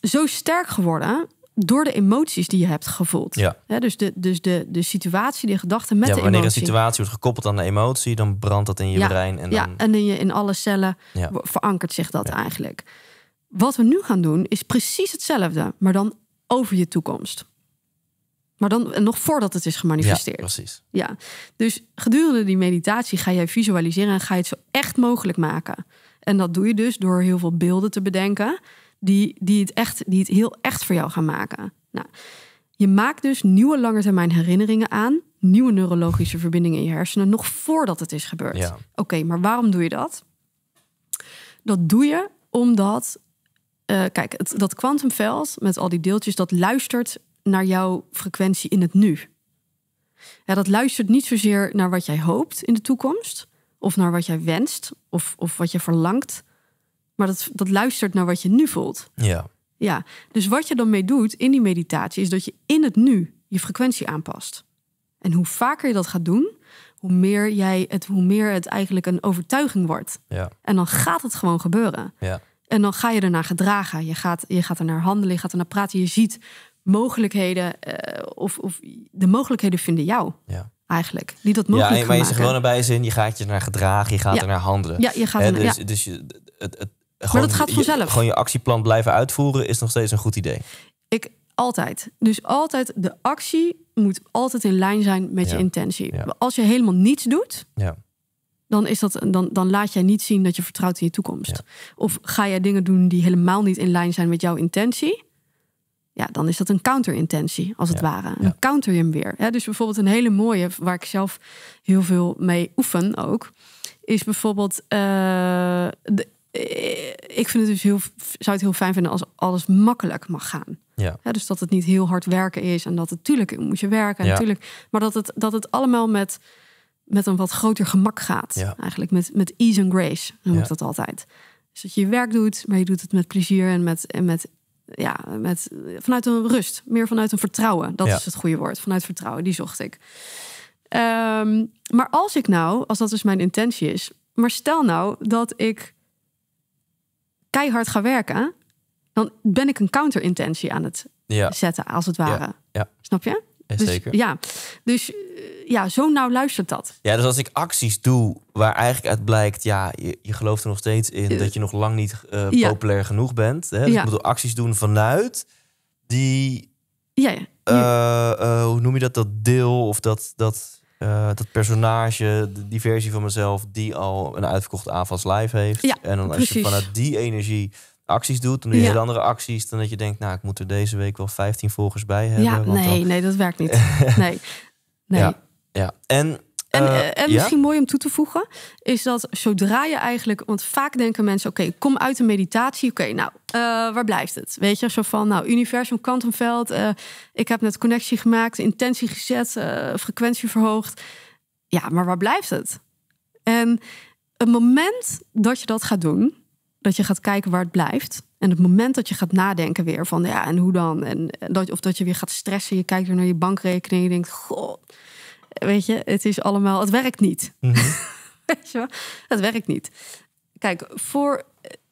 zo sterk geworden door de emoties die je hebt gevoeld. Ja. dus de, dus de, de situatie, de gedachten met ja, de emotie. Wanneer een situatie wordt gekoppeld aan de emotie, dan brandt dat in je brein. En ja, dan... en in, je, in alle cellen verankert zich dat eigenlijk. Wat we nu gaan doen, is precies hetzelfde, maar dan over je toekomst. Maar dan nog voordat het is gemanifesteerd. Ja, precies. Ja. Dus gedurende die meditatie ga jij visualiseren en ga je het zo echt mogelijk maken. En dat doe je dus door heel veel beelden te bedenken die, die, het, echt, die het heel echt voor jou gaan maken. Nou, je maakt dus nieuwe termijn herinneringen aan, nieuwe neurologische verbindingen in je hersenen, nog voordat het is gebeurd. Oké, maar waarom doe je dat? Dat doe je omdat, uh, kijk, het, dat kwantumveld met al die deeltjes, dat luistert naar jouw frequentie in het nu. Ja, dat luistert niet zozeer naar wat jij hoopt in de toekomst, of naar wat jij wenst, of, of wat je verlangt, maar dat, dat luistert naar wat je nu voelt. Ja. ja. Dus wat je dan mee doet in die meditatie, is dat je in het nu je frequentie aanpast. En hoe vaker je dat gaat doen, hoe meer, jij het, hoe meer het eigenlijk een overtuiging wordt. Ja. En dan gaat het gewoon gebeuren. Ja. En dan ga je ernaar gedragen. Je gaat, je gaat ernaar handelen, je gaat naar praten. Je ziet mogelijkheden eh, of, of, de mogelijkheden vinden jou. Eigenlijk. Die dat mogelijk ja, je zegt gewoon erbij zin, je gaat je naar gedragen, je gaat er naar handelen. Ja, je gaat er dus, dus je, het, het, maar dat gaat vanzelf. gewoon je actieplan blijven uitvoeren is nog steeds een goed idee. Ik altijd. Dus altijd de actie moet altijd in lijn zijn met je intentie. Als je helemaal niets doet, ja. dan, is dat, dan, dan laat jij niet zien dat je vertrouwt in je toekomst. Of ga jij dingen doen die helemaal niet in lijn zijn met jouw intentie ja, dan is dat een counterintentie, als het ware. een counter je hem weer. Hè? Dus bijvoorbeeld een hele mooie, waar ik zelf heel veel mee oefen ook, is bijvoorbeeld. Eh, eh, ik vind het dus heel, zou het heel fijn vinden als alles makkelijk mag gaan. Ja. dus dat het niet heel hard werken is en dat het natuurlijk moet je werken, natuurlijk, maar dat het, dat het allemaal met, met een wat groter gemak gaat. Eigenlijk met, met ease and grace noem ik dat altijd. Dus dat je je werk doet, maar je doet het met plezier en met, en met ja, met, vanuit een rust, meer vanuit een vertrouwen. Dat is het goede woord, vanuit vertrouwen, die zocht ik. Ehm, maar als ik nou, als dat dus mijn intentie is, maar stel nou dat ik keihard ga werken, dan ben ik een counterintentie aan het zetten, als het ware. Snap je? Dus, zeker. Ja, dus eh, ja, zo nauw luistert dat. Ja, dus als ik acties doe waar eigenlijk uit blijkt, ja, je, gelooft er nog steeds in eh, dat je nog lang niet eh, populair genoeg bent. Hè? Dus ja. ik acties doen vanuit die. Ja, ja. Eh, hoe noem je dat? Dat deel of dat, dat, dat personage, die versie van mezelf die al een uitverkochte aanvals live heeft. en dan als je vanuit die energie acties doet. Dan doe je ja. andere acties dan dat je denkt, nou, ik moet er deze week wel 15 volgers bij hebben. Ja, want nee, nee, dat werkt niet. Nee. nee. Ja. Ja, en en, eh, eh, misschien mooi om toe te voegen, is dat zodra je eigenlijk, want vaak denken mensen: oké, kom uit de meditatie, oké, nou, eh, waar blijft het? Weet je, zo van, nou, universum, kantenveld, uh, ik heb net connectie gemaakt, intentie gezet, frequentie verhoogd. Ja, maar waar blijft het? En het moment dat je dat gaat doen, dat je gaat kijken waar het blijft, en het moment dat je gaat nadenken weer van, ja, en hoe dan? En dat, of dat je weer gaat stressen, je kijkt weer naar je bankrekening en je denkt: goh Weet je, het is allemaal, het werkt niet. Mhm. weet je wel? Het werkt niet. Kijk, voor,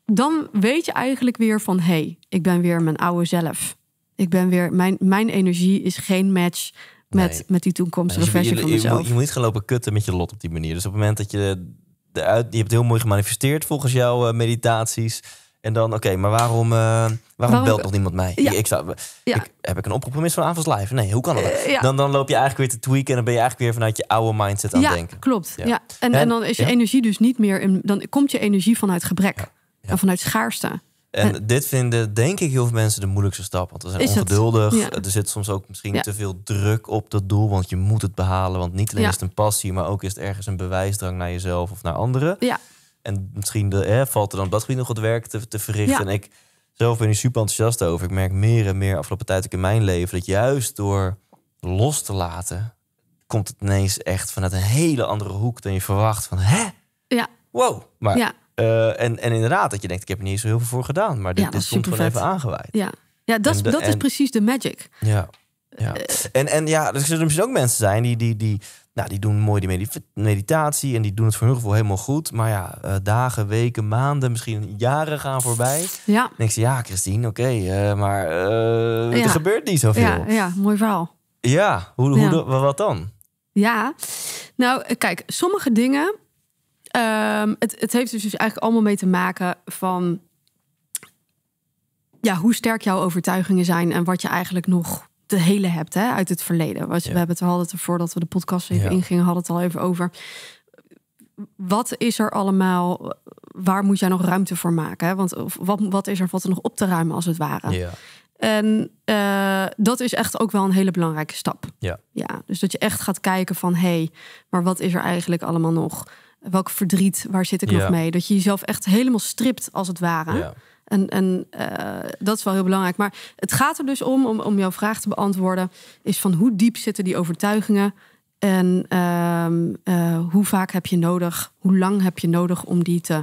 dan weet je eigenlijk weer van hé, hey, ik ben weer mijn oude zelf. Ik ben weer, mijn, mijn energie is geen match met, met die toekomstige versie dus je, van mezelf. Je, je, moet niet gaan lopen kutten met je lot op die manier. Dus op het moment dat je de uit, je hebt heel mooi gemanifesteerd volgens jouw eh, meditaties en dan, oké, maar waarom, eh, waarom, belt nog niemand mij? Ik zou, ik, heb ik een oproep gemist van Avonds Live? Nee, hoe kan dat? Eh, dan, dan loop je eigenlijk weer te tweaken en dan ben je eigenlijk weer vanuit je oude mindset aan het denken. Klopt. Ja. En, en, dan is je energie dus niet meer, dan komt je energie vanuit gebrek en vanuit schaarste. En, dit vinden denk ik heel veel mensen de moeilijkste stap. Want we zijn ongeduldig. Er zit soms ook misschien te veel druk op dat doel. Want je moet het behalen. Want niet alleen is het een passie, maar ook is het ergens een bewijsdrang naar jezelf of naar anderen. Ja. En misschien hè, valt er dan op dat gebied nog wat werk te, te verrichten. En ik zelf ben hier super enthousiast over. Ik merk meer en meer afgelopen tijd ook in mijn leven... dat juist door los te laten... komt het ineens echt vanuit een hele andere hoek dan je verwacht. Van, hè? Ja. Wow. Maar, eh, en, en inderdaad, dat je denkt, ik heb er niet zo heel veel voor gedaan. Maar dit, ja, dit komt gewoon even aangewaaid. Ja, ja dat, dat is precies de magic. Ja. ja. Eh. en, en ja, er zullen misschien ook mensen zijn die, die, die nou, die doen mooi die meditatie en die doen het voor hun gevoel helemaal goed. Maar ja, eh, dagen, weken, maanden, misschien jaren gaan voorbij. Ja. ik zeg ja, Christine, oké, eh, maar eh, er gebeurt niet zoveel. Ja, ja mooi verhaal. Ja, hoe, hoe wat dan? Ja, nou, kijk, sommige dingen. Ehm, het, het heeft dus eigenlijk allemaal mee te maken van ja, hoe sterk jouw overtuigingen zijn en wat je eigenlijk nog de helen hebt hè, uit het verleden. Wat, We hebben het al altijd ervoor dat we de podcast even ja. ingingen, hadden het al even over. Wat is er allemaal, waar moet jij nog ruimte voor maken? Hè? Want of, wat, wat is er wat er nog op te ruimen als het ware? Ja. En eh, dat is echt ook wel een hele belangrijke stap. Ja. ja. Dus dat je echt gaat kijken van hé, hey, maar wat is er eigenlijk allemaal nog? Welk verdriet, waar zit ik nog mee? Dat je jezelf echt helemaal stript als het ware. Ja. En, en eh, dat is wel heel belangrijk. Maar het gaat er dus om, om, om jouw vraag te beantwoorden, is van hoe diep zitten die overtuigingen? En ehm, eh, hoe vaak heb je nodig, hoe lang heb je nodig om, die te,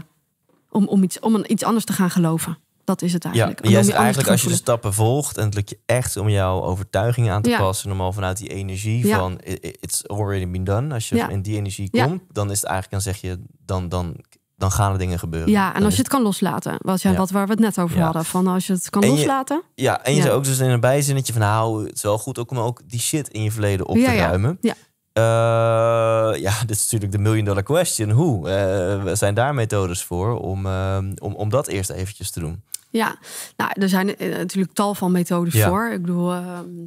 om, om, iets, om een, iets anders te gaan geloven? Dat is het eigenlijk. Ja, eigenlijk als je de stappen volgt en het lukt je echt om jouw overtuiging aan te passen, normaal vanuit die energie van it's already been done. Als je in die energie komt, dan is het eigenlijk, dan zeg je, dan, dan dan gaan er dingen gebeuren. Ja, en als je het kan loslaten. Wat, jij wat waar we het net over hadden. Van als je het kan loslaten. Ja, en je zou ook dus in een bijzinnetje van... hou, het is wel goed ook om ook die shit in je verleden op te ruimen. Ja. Eh, ja, dit is natuurlijk de million dollar question. Hoe eh, zijn daar methodes voor om, eh, om, om dat eerst eventjes te doen? Ja, nou, er zijn natuurlijk tal van methodes ja. voor. Ik bedoel,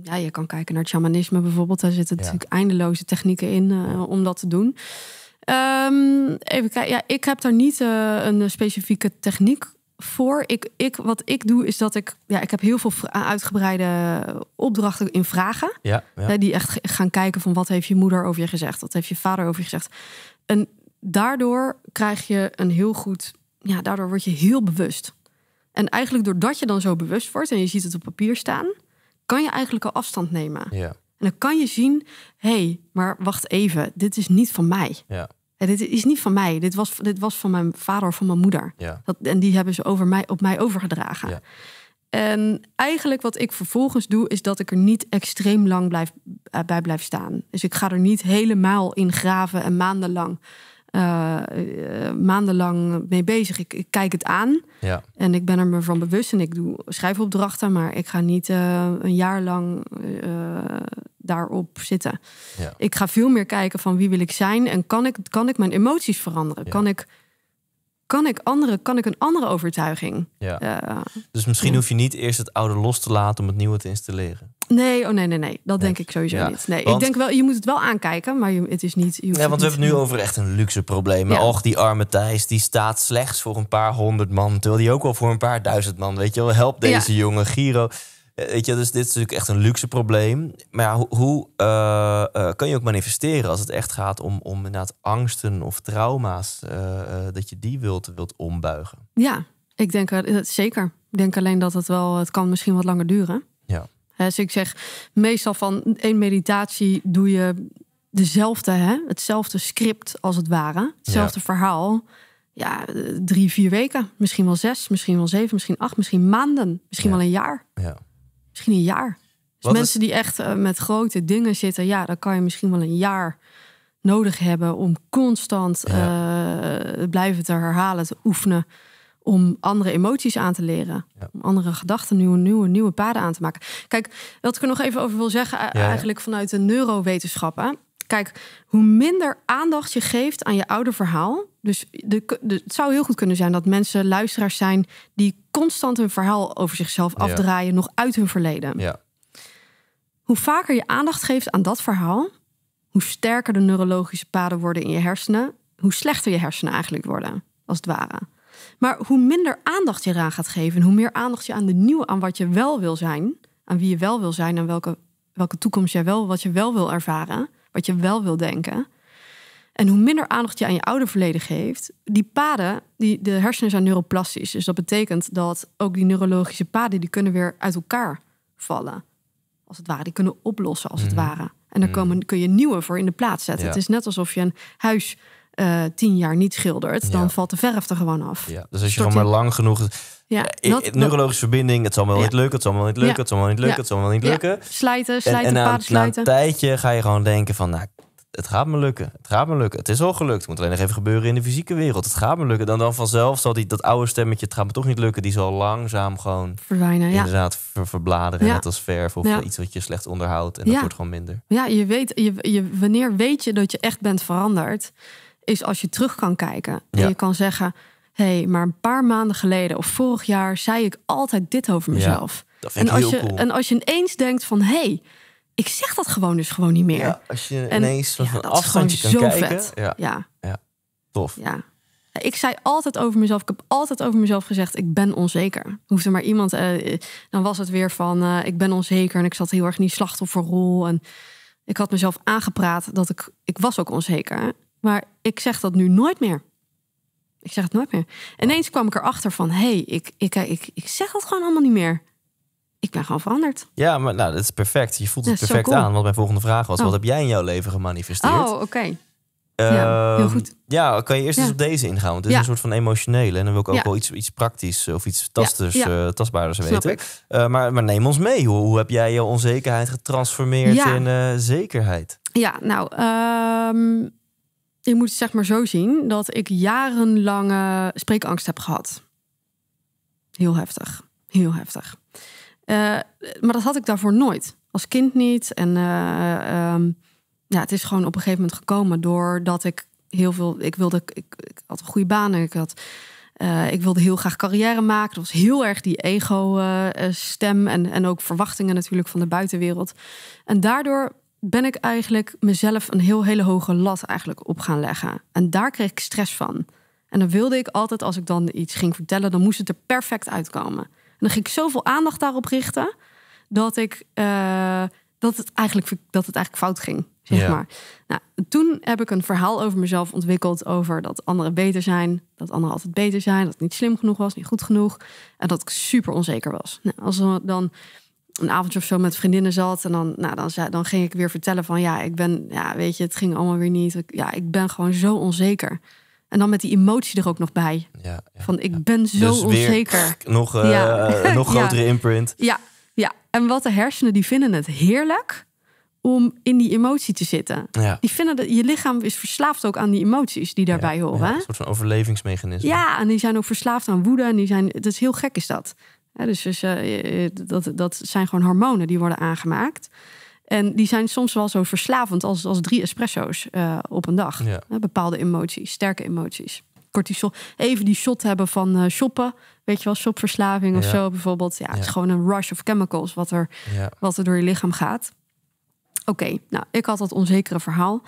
ja, je kan kijken naar het shamanisme bijvoorbeeld. Daar zitten natuurlijk eindeloze technieken in om dat te doen. Ehm, even kijken. Ja, ik heb daar niet eh, een eh, specifieke techniek voor. Ik, ik, wat ik doe is dat ik, ja, ik heb heel veel uitgebreide opdrachten in vragen. Ja, Die echt gaan kijken van wat heeft je moeder over je gezegd? Wat heeft je vader over je gezegd? En daardoor krijg je een heel goed, ja, daardoor word je heel bewust. En eigenlijk doordat je dan zo bewust wordt en je ziet het op papier staan, kan je eigenlijk al afstand nemen. Ja. En dan kan je zien, hé, hey, maar wacht even, dit is niet van mij. Ja dit is niet van mij. Dit was, dit was van mijn vader of van mijn moeder. Ja. Dat, en die hebben ze over mij, op mij overgedragen. En eigenlijk wat ik vervolgens doe, is dat ik er niet extreem lang blijf, eh, bij blijf staan. Dus ik ga er niet helemaal in graven en maandenlang, eh, eh, maandenlang mee bezig. Ik, kijk het aan ja. en ik ben er me van bewust en ik doe schrijfopdrachten, maar ik ga niet een jaar lang daarop zitten. Ja. Ik ga veel meer kijken van wie wil ik zijn en kan ik, kan ik mijn emoties veranderen? Kan ik kan ik, andere, kan ik een andere overtuiging? Ja. Eh, dus misschien hoef je niet eerst het oude los te laten om het nieuwe te installeren. Nee, oh nee, nee, nee. Dat denk ik sowieso niet. Nee, ik denk wel, je moet het wel aankijken, maar je, het is niet. ja, want we hebben nu over echt een luxe probleem. Ja. Och, die arme Thijs, die staat slechts voor een paar honderd man. Terwijl die ook al voor een paar duizend man. Weet je wel, help deze ja. jongen, Giro. Eh, weet je, dus dit is natuurlijk echt een luxe probleem. Maar ja, hoe eh, eh, kan je ook manifesteren als het echt gaat om, om inderdaad angsten of trauma's, dat je die wilt, wilt ombuigen? Ja, ik denk zeker. Ik denk alleen dat het wel, het kan misschien wat langer duren. Ja. Dus ik zeg meestal van één meditatie doe je dezelfde, hè? hetzelfde script als het ware, hetzelfde verhaal ja, drie, vier weken. Misschien wel zes, misschien wel zeven, misschien acht, misschien maanden, misschien wel een jaar. Ja. Misschien een jaar. Dus mensen die echt eh, met grote dingen zitten, ja, dan kan je misschien wel een jaar nodig hebben om constant eh, blijven te herhalen, te oefenen. Om andere emoties aan te leren. Om andere gedachten, nieuwe, nieuwe, nieuwe paden aan te maken. Kijk, wat ik er nog even over wil zeggen, eh, eigenlijk vanuit de neurowetenschappen. Kijk, hoe minder aandacht je geeft aan je oude verhaal, dus de, het zou heel goed kunnen zijn dat mensen luisteraars zijn die constant hun verhaal over zichzelf afdraaien, nog uit hun verleden. Ja. Hoe vaker je aandacht geeft aan dat verhaal, hoe sterker de neurologische paden worden in je hersenen, hoe slechter je hersenen eigenlijk worden, als het ware. Maar hoe minder aandacht je eraan gaat geven, hoe meer aandacht je aan de nieuwe, aan wat je wel wil zijn, aan wie je wel wil zijn, aan welke, welke toekomst jij wel, wat je wel wil ervaren, wat je wel wil denken en hoe minder aandacht je aan je oude verleden geeft, die paden, die, de hersenen zijn neuroplastisch. Dus dat betekent dat ook die neurologische paden, die kunnen weer uit elkaar vallen. Als het ware, die kunnen oplossen als het mhm. ware. En daar mhm. komen, kun je nieuwe voor in de plaats zetten. Het is net alsof je een huis eh, tien jaar niet schildert, dan valt de verf er gewoon af. Ja. Dus als je gewoon maar lang genoeg. Ja, eh, eh, dat, neurologische verbinding, het zal wel niet lukken, het zal wel niet lukken, het zal wel niet lukken, het zal wel niet lukken. Slijten, slijten, en, en na, na, een tijdje ga je gewoon denken van, nou, het gaat me lukken. Het gaat me lukken. Het is al gelukt. Het moet alleen nog even gebeuren in de fysieke wereld. Het gaat me lukken. Dan, dan vanzelf zal die, dat oude stemmetje, het gaat me toch niet lukken, die zal langzaam gewoon verwijnen. Inderdaad, ja. verbladeren. Ja. Net als verf of iets wat je slecht onderhoudt. En dat wordt gewoon minder. Ja, je weet, je, wanneer weet je dat je echt bent veranderd, is als je terug kan kijken. En je kan zeggen: hé, hey, maar een paar maanden geleden of vorig jaar zei ik altijd dit over mezelf. Dat vind ik als heel je, cool. En als je ineens denkt van hé, hey, ik zeg dat gewoon dus gewoon niet meer. Ja, als je ineens van ja, afstandje kan zo kijken. Vet. Ja. ja. Ja. tof. Ja. Ik zei altijd over mezelf, ik heb altijd over mezelf gezegd, ik ben onzeker. Hoefde maar iemand, eh, dan was het weer van, eh, ik ben onzeker en ik zat heel erg niet die slachtofferrol. En ik had mezelf aangepraat dat ik, ik was ook onzeker. Maar ik zeg dat nu nooit meer. Ik zeg het nooit meer. Ineens kwam ik erachter van, hey, ik, ik, ik, ik zeg dat gewoon allemaal niet meer ik ben gewoon veranderd. Ja, maar nou, dat is perfect. Je voelt het perfect aan. Want mijn volgende vraag was: oh. wat heb jij in jouw leven gemanifesteerd? Oh, oké. ja, ehm, heel goed. Ja, kan je eerst eens op deze ingaan? Want het is een soort van emotionele. En dan wil ik ook wel iets, iets praktisch of iets tasters, uh, tastbaarders weten. Uh, maar, maar neem ons mee. Hoe, heb jij je onzekerheid getransformeerd in eh, zekerheid? Ja, nou, um, je moet het zeg maar zo zien dat ik jarenlange spreekangst heb gehad. Heel heftig. Heel heftig. Eh, maar dat had ik daarvoor nooit. Als kind niet. En eh, ehm, ja, het is gewoon op een gegeven moment gekomen doordat ik heel veel. Ik wilde. Ik, ik had een goede baan. Ik had. Eh, ik wilde heel graag carrière maken. Dat was heel erg die ego-stem. en, en ook verwachtingen natuurlijk van de buitenwereld. En daardoor ben ik eigenlijk mezelf een heel hele hoge lat eigenlijk op gaan leggen. En daar kreeg ik stress van. En dan wilde ik altijd, als ik dan iets ging vertellen, dan moest het er perfect uitkomen dan ging ik zoveel aandacht daarop richten dat ik eh, dat het eigenlijk dat het eigenlijk fout ging. Zeg ja. maar. Nou, toen heb ik een verhaal over mezelf ontwikkeld over dat anderen beter zijn, dat anderen altijd beter zijn, dat ik niet slim genoeg was, niet goed genoeg en dat ik super onzeker was. Nou, als we dan een avondje of zo met vriendinnen zat en dan, nou, dan, zei, dan ging ik weer vertellen van ja, ik ben, ja, weet je, het ging allemaal weer niet. ja, ik ben gewoon zo onzeker. En dan met die emotie er ook nog bij. Ja, van ik ben zo dus onzeker. nog, uh, nog grotere imprint. Ja, ja, en wat de hersenen die vinden het heerlijk om in die emotie te zitten. Die vinden dat je lichaam is verslaafd ook aan die emoties die daarbij horen. een soort van overlevingsmechanisme. Ja, en die zijn ook verslaafd aan woede. En die zijn, dat is heel gek is dat. dus, dus eh, dat, dat zijn gewoon hormonen die worden aangemaakt. En die zijn soms wel zo verslavend als, als drie espresso's eh, op een dag. Eh, bepaalde emoties, sterke emoties. Cortisol. Even die shot hebben van eh, shoppen. Weet je wel, shopverslaving of zo bijvoorbeeld. Ja, het is gewoon een rush of chemicals wat er, wat er door je lichaam gaat. Oké, nou, ik had dat onzekere verhaal.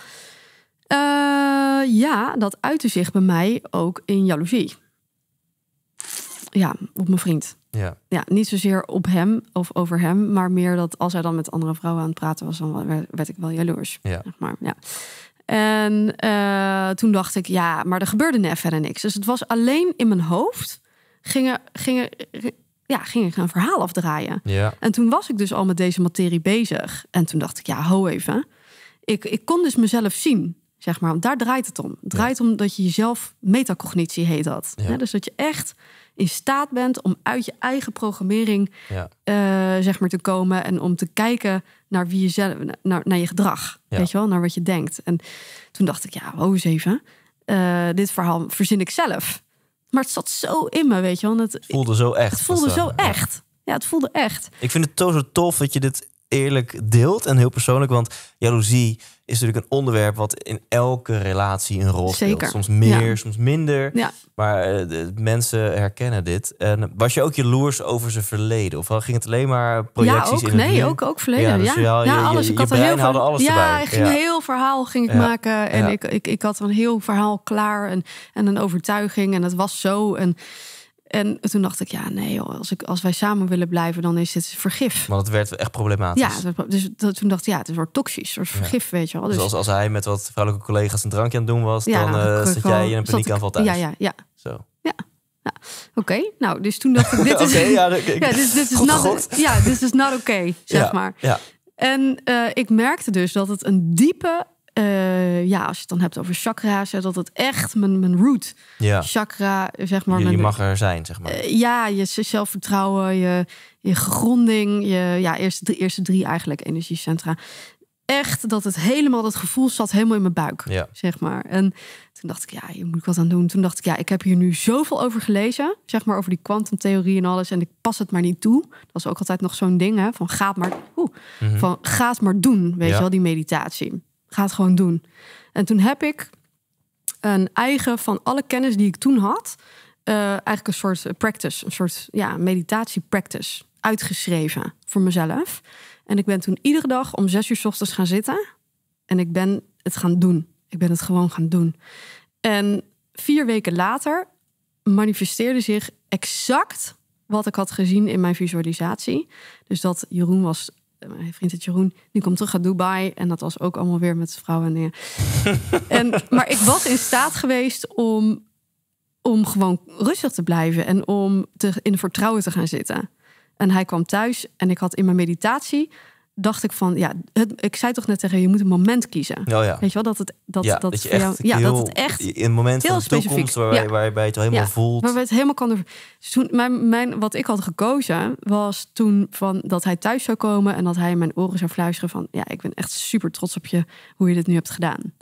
ja, dat uitte zich bij mij ook in jaloezie. Ja, op mijn vriend. Ja. ja, niet zozeer op hem of over hem, maar meer dat als hij dan met andere vrouwen aan het praten was, dan werd, ik wel jaloers. Ja. maar, ja. En eh, toen dacht ik, ja, maar er gebeurde net verder niks. Dus het was alleen in mijn hoofd gingen, gingen, ja, ging ik een verhaal afdraaien. Ja. En toen was ik dus al met deze materie bezig. En toen dacht ik, ja, ho even. Ik, ik kon dus mezelf zien. Zeg maar, daar draait het om. Het draait om dat je jezelf, metacognitie heet dat. Dus dat je echt in staat bent om uit je eigen programmering eh, zeg maar, te komen en om te kijken naar wie je naar, naar je gedrag, weet je wel, naar wat je denkt. En toen dacht ik, ja, wow, zeven even, eh, dit verhaal verzin ik zelf. Maar het zat zo in me, weet je wel. Het, het, voelde zo echt. Het voelde zo echt. Ja, het voelde echt. Ik vind het zo tof dat je dit eerlijk deelt en heel persoonlijk, want jaloezie is natuurlijk een onderwerp wat in elke relatie een rol Zeker. speelt. Soms meer, soms minder. Ja. Maar eh, mensen herkennen dit. En was je ook jaloers over zijn verleden? Of ging het alleen maar projecties ja, ook, Nee, ook, ook verleden. Ja, dus ja. ja alles. Je, ik had brein heel alles ja, Ik ging een heel verhaal ging ik maken. En ik, ik, ik had een heel verhaal klaar en, en een overtuiging. En het was zo. En en toen dacht ik, ja, nee, joh, als, ik, als wij samen willen blijven, dan is dit vergif. Want het werd echt problematisch. Ja, dus dat, toen dacht ik, ja, het wordt toxisch, het wordt vergif, weet je wel. Dus, dus als, hij met wat vrouwelijke collega's een drankje aan het doen was, dan uh, zat jij in een paniekaanval thuis. Ja, ja, ja. Zo. Ja. oké. Nou, dus toen dacht ik, dit is... ja, dit, is niet ja, is not oké, okay, zeg maar. Ja. En eh, ik merkte dus dat het een diepe eh, ja, als je het dan hebt over chakra's, dat het echt mijn, mijn root ja. chakra, zeg maar. Jullie mag er zijn, zeg maar. Eh, ja, je zelfvertrouwen, je, je gronding, je ja, eerste, de eerste drie eigenlijk energiecentra. Echt dat het helemaal, dat gevoel zat helemaal in mijn buik, zeg maar. En toen dacht ik, ja, hier moet ik wat aan doen. Toen dacht ik, ja, ik heb hier nu zoveel over gelezen, zeg maar, over die kwantumtheorie en alles. En ik pas het maar niet toe. Dat is ook altijd nog zo'n ding, hè, van ga het maar, mhm. van ga het maar doen, weet je wel, die meditatie. Ga het gewoon doen. En toen heb ik een eigen van alle kennis die ik toen had, eh, eigenlijk een soort eh, practice, een soort ja, meditatie-practice uitgeschreven voor mezelf. En ik ben toen iedere dag om zes uur s ochtends gaan zitten en ik ben het gaan doen. Ik ben het gewoon gaan doen. En vier weken later manifesteerde zich exact wat ik had gezien in mijn visualisatie. Dus dat Jeroen was eh, mijn vriend het Jeroen, die komt terug uit Dubai. En dat was ook allemaal weer met vrouwen. En, en, maar ik was in staat geweest om, om gewoon rustig te blijven en om te, in vertrouwen te gaan zitten. En hij kwam thuis en ik had in mijn meditatie dacht ik van, ja, het, ik zei toch net tegen je, je moet een moment kiezen. ja. Weet je wel, dat het, dat, ja, dat, dat, je echt, ja, heel, dat het echt in een moment heel van de toekomst waarbij, ja. waarbij het helemaal voelt. Waarbij het helemaal kan... er toen, mijn, mijn, wat ik had gekozen was toen van dat hij thuis zou komen en dat hij in mijn oren zou fluisteren van, ja, ik ben echt super trots op je hoe je dit nu hebt gedaan.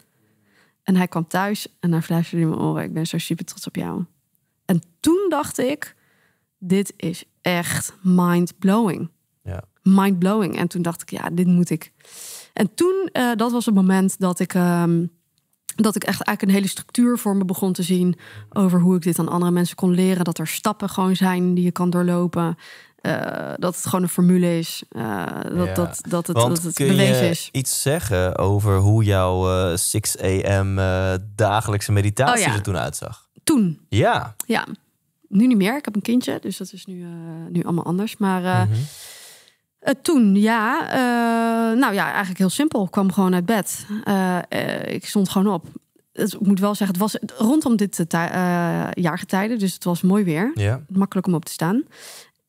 En hij kwam thuis en hij fluisterde in mijn oren, ik ben zo super trots op jou. En toen dacht ik, dit is echt mind-blowing. Ja mind-blowing. En toen dacht ik, ja, dit moet ik. En toen, eh, dat was het moment dat ik, ehm, dat ik echt eigenlijk een hele structuur voor me begon te zien. Over hoe ik dit aan andere mensen kon leren. Dat er stappen gewoon zijn die je kan doorlopen. Eh, dat het gewoon een formule is. Eh, dat, dat, dat het, Want dat het kun je is. iets zeggen over hoe jouw 6 a.m. dagelijkse meditatie oh er toen uitzag? Toen? Ja. Ja. Nu niet meer. Ik heb een kindje, dus dat is nu, nu allemaal anders. Maar mm eh, toen, ja. Eh, nou ja, eigenlijk heel simpel. Ik kwam gewoon uit bed. Eh, ik stond gewoon op. Het, ik moet wel zeggen, het was rondom dit jaargetijden, Dus het was mooi weer. Ja. Makkelijk om op te staan.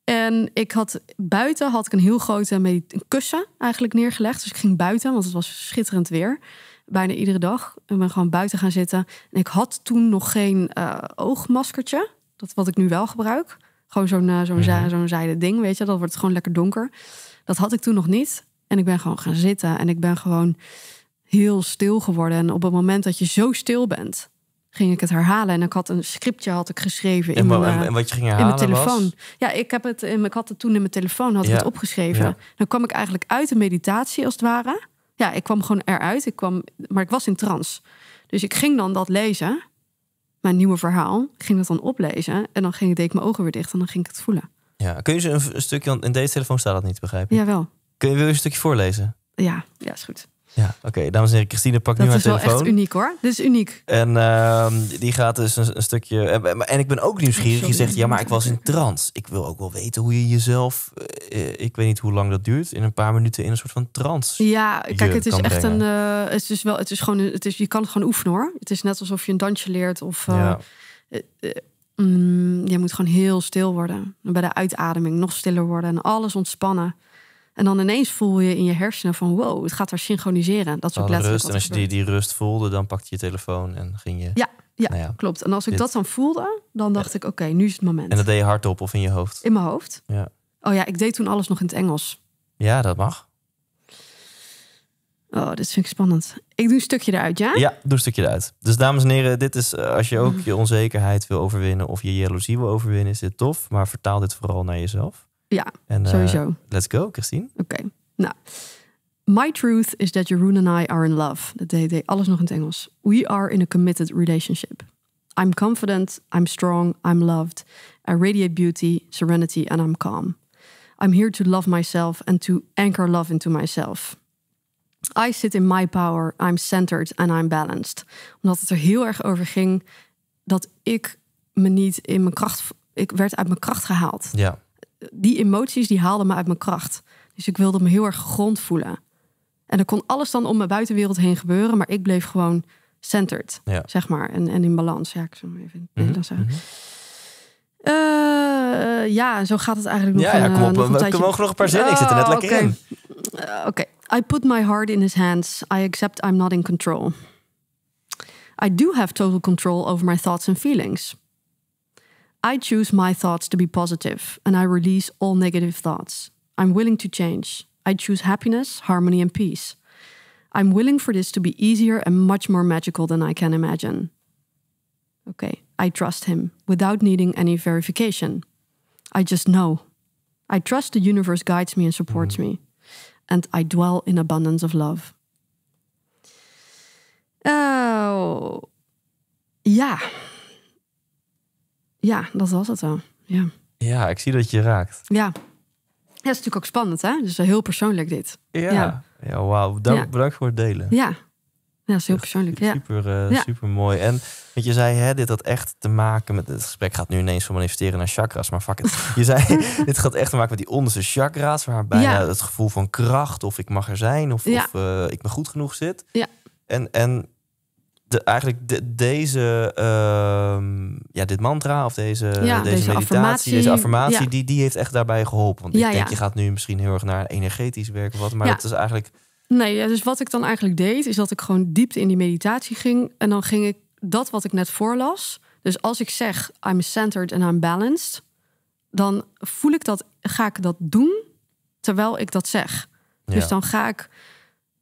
En ik had buiten had ik een heel grote een kussen eigenlijk neergelegd. Dus ik ging buiten, want het was schitterend weer. Bijna iedere dag. Ik ben gewoon buiten gaan zitten. En ik had toen nog geen oogmaskertje. Dat wat ik nu wel gebruik. Gewoon zo'n eh, zo'n mhm. zo'n zijde ding, weet je. Dat wordt gewoon lekker donker. Dat had ik toen nog niet. En ik ben gewoon gaan zitten. En ik ben gewoon heel stil geworden. En op het moment dat je zo stil bent, ging ik het herhalen. En ik had een scriptje had ik geschreven in, en, mijn, wat je ging in mijn telefoon. Ja, ik, heb het, ik had het toen in mijn telefoon had ik het opgeschreven. Dan kwam ik eigenlijk uit de meditatie als het ware. Ja, ik kwam gewoon eruit. Ik kwam, maar ik was in trance. Dus ik ging dan dat lezen mijn nieuwe verhaal, ging dat dan oplezen. En dan ging, deed ik mijn ogen weer dicht en dan ging ik het voelen. Ja, kun je ze een stukje, want in deze telefoon staat dat niet, begrijpen. je? Jawel. Kun je, wil je een stukje voorlezen? Ja, ja, is goed. Ja, oké. dames en heren, Christine pakt dat nu haar telefoon. Dat is wel echt uniek hoor. Dit is uniek. En ehm, die gaat dus een, stukje... En ik ben ook nieuwsgierig. Je zegt, ja, maar ik was in trance. Ik wil ook wel weten hoe je jezelf... Eh, ik weet niet hoe lang dat duurt. In een paar minuten in een soort van trance. Ja, kijk, het is echt een... Eh, het is wel... Het is gewoon... Het is, je kan het gewoon oefenen hoor. Het is net alsof je een dansje leert of... Eh, ja. Mm, je moet gewoon heel stil worden. Bij de uitademing nog stiller worden en alles ontspannen. En dan ineens voel je in je hersenen van wow, het gaat daar synchroniseren. Dat soort rust. en als je die, die rust voelde, dan pakte je je telefoon en ging je... Ja, ja, nou klopt. En als ik dat dan voelde, dan dacht ik oké, nu is het moment. En dat deed je hardop of in je hoofd? In mijn hoofd. Ja. Oh ja, ik deed toen alles nog in het Engels. Ja, dat mag. Oh, dit vind ik spannend. Ik doe een stukje eruit, ja? Ja, doe een stukje eruit. Dus dames en heren, dit is eh, als je ook je onzekerheid wil overwinnen of je jaloezie wil overwinnen, is dit tof. Maar vertaal dit vooral naar jezelf. Ja, en, eh, sowieso. Let's go, Christine. Oké, nou. My truth is that Jeroen and I are in love. Dat deed alles nog in het Engels. We are in a committed relationship. I'm confident, I'm strong, I'm loved. I radiate beauty, serenity and I'm calm. I'm here to love myself and to anchor love into myself. I sit in my power, I'm centered and I'm balanced. Omdat het er heel erg over ging dat ik me niet in mijn kracht... Ik werd uit mijn kracht gehaald. Ja die emoties die haalden me uit mijn kracht. Dus ik wilde me heel erg grond voelen. En er kon alles dan om mijn buitenwereld heen gebeuren, maar ik bleef gewoon centered, zeg maar. En, en in balans. Ja, ik zou even mm zeggen. Mhm. Eh, ja, zo gaat het eigenlijk nog. Ja, ja kom op. Eh, nog een we mogen nog een paar zinnen. ik zit er net eh, lekker in. Oké. Okay. I put my heart in his hands. I accept I'm not in control. I do have total control over my thoughts and feelings. I choose my thoughts to be positive and I release all negative thoughts. I'm willing to change. I choose happiness, harmony, and peace. I'm willing for this to be easier and much more magical than I can imagine. Okay, I trust him without needing any verification. I just know. I trust the universe guides me and supports me. And I dwell in abundance of love. Oh, yeah. ja, dat was het wel. Ja. ja, ik zie dat je raakt. Ja. dat is natuurlijk ook spannend, hè? Dus heel persoonlijk dit. Ja, ja. ja wauw. Bedankt, voor het delen. Ja, ja dat is heel persoonlijk. Ja. Super, eh, super mooi. En want je zei, hè, dit had echt te maken met... Het gesprek gaat nu ineens van manifesteren naar chakras, maar fuck het Je zei, dit gaat echt te maken met die onderste chakras... waar bijna het gevoel van kracht of ik mag er zijn... of, of eh, ik me goed genoeg zit. Ja. En, en de, eigenlijk de, deze, ehm, ja, dit mantra of deze, ja, deze, meditatie, deze affirmatie, die, die heeft echt daarbij geholpen. Want ja, ik denk, je gaat nu misschien heel erg naar energetisch werken of wat, maar het is eigenlijk... Nee, dus wat ik dan eigenlijk deed, is dat ik gewoon diepte in die meditatie ging. En dan ging ik dat wat ik net voorlas. Dus als ik zeg, I'm centered and I'm balanced, dan voel ik dat, ga ik dat doen terwijl ik dat zeg. Dus dan ga ik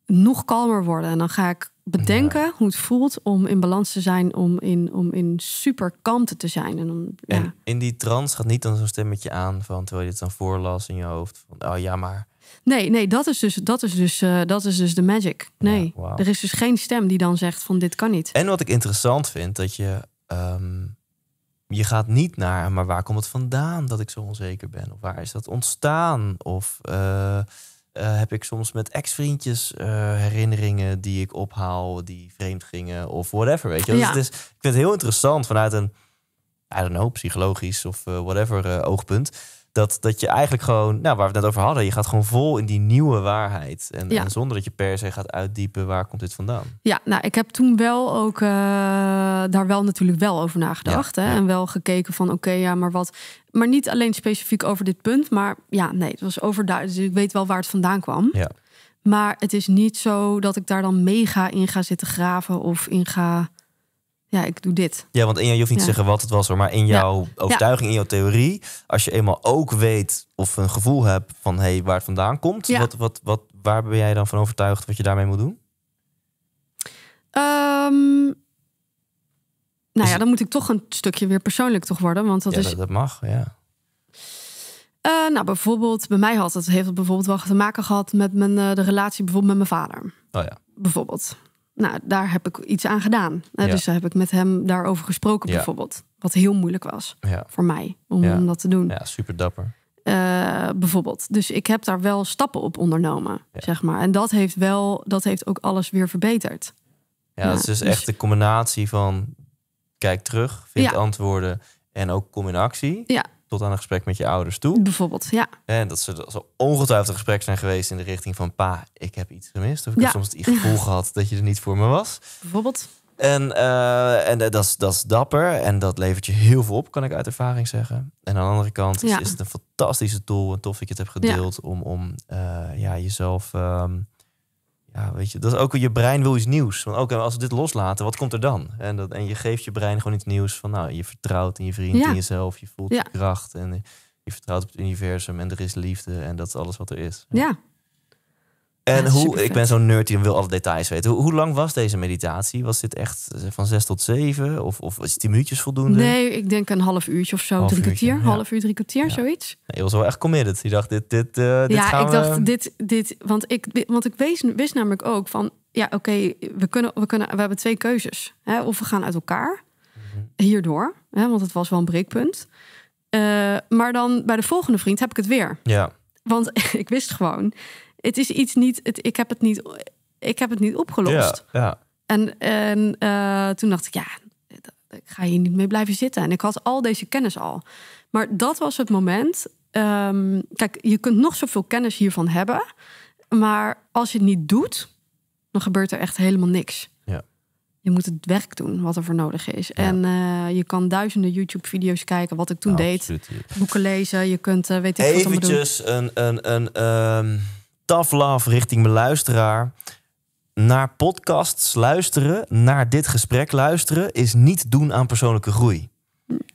nog kalmer worden en dan ga ik bedenken hoe het voelt om in balans te zijn, om in, om in superkanten te zijn. En, en in die trance gaat niet dan zo'n stemmetje aan van terwijl je het dan voorlas in je hoofd. Van, oh ja, maar. Nee, nee, dat is dus, dat is dus, eh, dat is dus de magic. Nee, er is dus geen stem die dan zegt van dit kan niet. En wat ik interessant vind, dat je, ehm, je gaat niet naar, maar waar komt het vandaan dat ik zo onzeker ben? Of waar is dat ontstaan? Of... Eh, eh, heb ik soms met ex-vriendjes eh, herinneringen die ik ophaal, die vreemd gingen of whatever. Weet je? Dus ja. het is, ik vind het heel interessant vanuit een, I don't know, psychologisch of eh, whatever oogpunt. Dat, dat je eigenlijk gewoon, nou, waar we het net over hadden, je gaat gewoon vol in die nieuwe waarheid. En, zonder dat je per se gaat uitdiepen waar komt dit vandaan. Ja, nou, ik heb toen wel ook eh, daar wel natuurlijk wel over nagedacht. hè? En wel gekeken van oké, ja, maar wat. Maar niet alleen specifiek over dit punt. Maar ja, nee, het was overduidelijk. Dus ik weet wel waar het vandaan kwam. Ja. Maar het is niet zo dat ik daar dan mega in ga zitten graven of in ga ja, ik doe dit. Ja, want in jou, je hoeft niet te zeggen wat het was hoor, maar in jouw overtuiging, in jouw theorie, als je eenmaal ook weet of een gevoel hebt van hé, hey, waar het vandaan komt, wat, wat, wat, waar ben jij dan van overtuigd wat je daarmee moet doen? Ehm, nou ja, dan moet ik toch een stukje weer persoonlijk toch worden, want dat is... Dat, dat mag, ja. Eh, nou, bijvoorbeeld, bij mij had het, heeft het bijvoorbeeld wel te maken gehad met mijn, eh, de relatie bijvoorbeeld met mijn vader. Oh ja. Bijvoorbeeld nou, daar heb ik iets aan gedaan. Dus heb ik met hem daarover gesproken bijvoorbeeld. Wat heel moeilijk was voor mij om, dat te doen. Ja, super dapper. Eh, bijvoorbeeld. Dus ik heb daar wel stappen op ondernomen, zeg maar. En dat heeft wel, dat heeft ook alles weer verbeterd. Ja, het is dus, dus, echt de combinatie van kijk terug, vind antwoorden en ook kom in actie. Ja, tot aan een gesprek met je ouders toe. Bijvoorbeeld, ja. En dat ze, dat ongetwijfeld een gesprek zijn geweest in de richting van... pa, ik heb iets gemist. Of ik ja. heb soms het gevoel gehad dat je er niet voor me was. Bijvoorbeeld. En, eh, en eh, dat, is, dat is dapper en dat levert je heel veel op, kan ik uit ervaring zeggen. En aan de andere kant is, het een fantastische tool. En tof dat je het hebt gedeeld om, om eh, ja, jezelf... Ehm, ja, weet je, dat is ook je brein wil iets nieuws. Want ook eh, als we dit loslaten, wat komt er dan? En, dat, en je geeft je brein gewoon iets nieuws van, nou, je vertrouwt in je vriend, in jezelf, je voelt je kracht en eh, je vertrouwt op het universum en er is liefde en dat is alles wat er is. Ja, en hoe, ik ben zo'n nerd die wil alle details weten. Hoe, lang was deze meditatie? Was dit echt eh, van zes tot zeven? Of, of het tien minuutjes voldoende? Nee, ik denk een half uurtje of zo. Half drie kwartier, half uur, drie kwartier, zoiets. je was wel echt committed. Je dacht, dit, dit, uh, dit Ja, ik dacht, dit, dit, want ik, want ik wist, wist namelijk ook van, ja oké, we, kunnen, we, kunnen, we hebben twee keuzes. Hè? Of we gaan uit elkaar, mhm. hierdoor. Hè? Want het was wel een breekpunt. Eh, maar dan bij de volgende vriend heb ik het weer. Ja. Want ik wist gewoon, het is iets niet, het, ik, heb het niet ik heb het niet opgelost. Ja, En, en eh, toen dacht ik, ja, ik ga hier niet mee blijven zitten. En ik had al deze kennis al. Maar dat was het moment. Ehm, kijk, je kunt nog zoveel kennis hiervan hebben. Maar als je het niet doet, dan gebeurt er echt helemaal niks. Ja. Je moet het werk doen wat er voor nodig is. Ja. En eh, je kan duizenden YouTube-video's kijken, wat ik toen deed. Absoluut, Boeken lezen, je kunt, eh, weet ik wat allemaal doen. Eventjes een... een, een ehm, tough love richting mijn luisteraar. Naar podcasts luisteren, naar dit gesprek luisteren, is niet doen aan persoonlijke groei.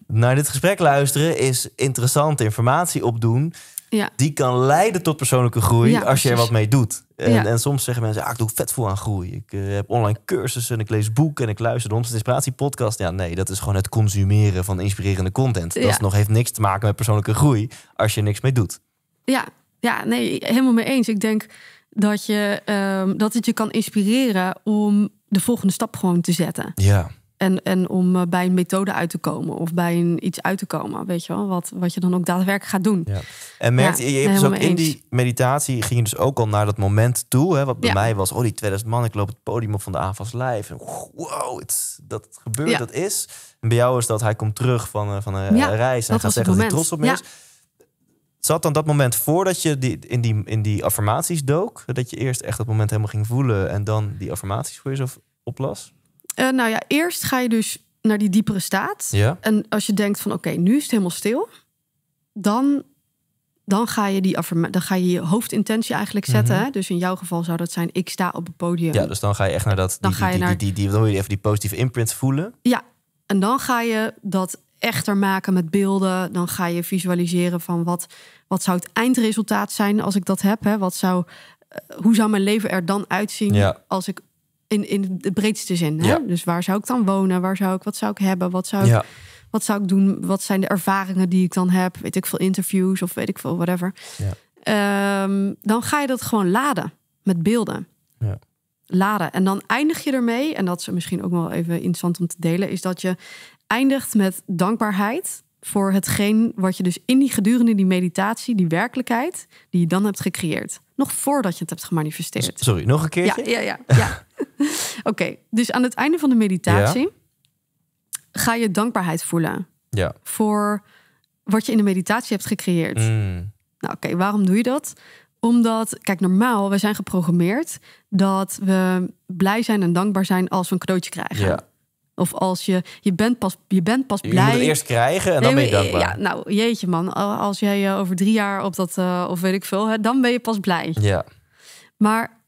Naar dit gesprek luisteren is interessante informatie opdoen. Ja. Die kan leiden tot persoonlijke groei als je er wat mee doet. En, en soms zeggen mensen, ah, ik doe vet veel aan groei. Ik eh, heb online cursussen, en ik lees boeken en ik luister de Inspiratie podcast. Ja, nee, dat is gewoon het consumeren van inspirerende content. Dat nog, heeft niks te maken met persoonlijke groei als je er niks mee doet. Ja, ja, nee, helemaal mee eens. Ik denk dat, je, ehm, dat het je kan inspireren om de volgende stap gewoon te zetten. Ja. En, en om eh, bij een methode uit te komen of bij een, iets uit te komen, weet je wel, wat, wat je dan ook daadwerkelijk gaat doen. Ja. En merk je, je hebt dus ook in die meditatie ging je dus ook al naar dat moment toe, hè, wat bij mij was, oh die 2000 man, ik loop het podium op van de AFAS live. wow, het, dat gebeurt, dat is. En bij jou is dat hij komt terug van, eh, van eh, een reis en gaat zeggen dat hij trots op me is. Zat dan dat moment voordat je die, in, die, in die affirmaties dook? Dat je eerst echt dat moment helemaal ging voelen en dan die affirmaties voor jezelf oplas? Eh, nou ja, eerst ga je dus naar die diepere staat. Ja. En als je denkt van oké, nu is het helemaal stil. Dan, dan, ga je die dan ga je je hoofdintentie eigenlijk zetten. Mhm. Dus in jouw geval zou dat zijn ik sta op het podium. Ja, dus dan ga je echt naar dat... Die, die, dan wil je even die positieve imprint voelen. Ja, en dan ga je dat echter maken met beelden. Dan ga je visualiseren van wat, wat zou het eindresultaat zijn als ik dat heb. Hè? Wat zou, eh, hoe zou mijn leven er dan uitzien ja. als ik in, in de breedste zin. Hè? Dus waar zou ik dan wonen? Waar zou ik, wat zou ik hebben? Wat zou ik, ja. wat zou ik doen? Wat zijn de ervaringen die ik dan heb? Weet ik veel interviews of weet ik veel, whatever. Um, dan ga je dat gewoon laden met beelden. Laden. En dan eindig je ermee, en dat is misschien ook wel even interessant om te delen, is dat je eindigt met dankbaarheid voor hetgeen wat je dus in die gedurende die meditatie, die werkelijkheid, die je dan hebt gecreëerd. Nog voordat je het hebt gemanifesteerd. Sorry, nog een keer? Ja, ja, ja. ja. Oké, dus aan het einde van de meditatie ga je dankbaarheid voelen. Ja. Voor wat je in de meditatie hebt gecreëerd. Mm. Nou oké, waarom doe je dat? Omdat, kijk, normaal, we zijn geprogrammeerd dat we blij zijn en dankbaar zijn als we een cadeautje krijgen. Ja. Of als je, je bent pas, je bent pas blij. Je moet het eerst krijgen en dan ben je dankbaar. Ja, nou jeetje man, als jij eh, over drie jaar op dat, eh, of weet ik veel, hè, dan ben je pas blij. Ja. Maar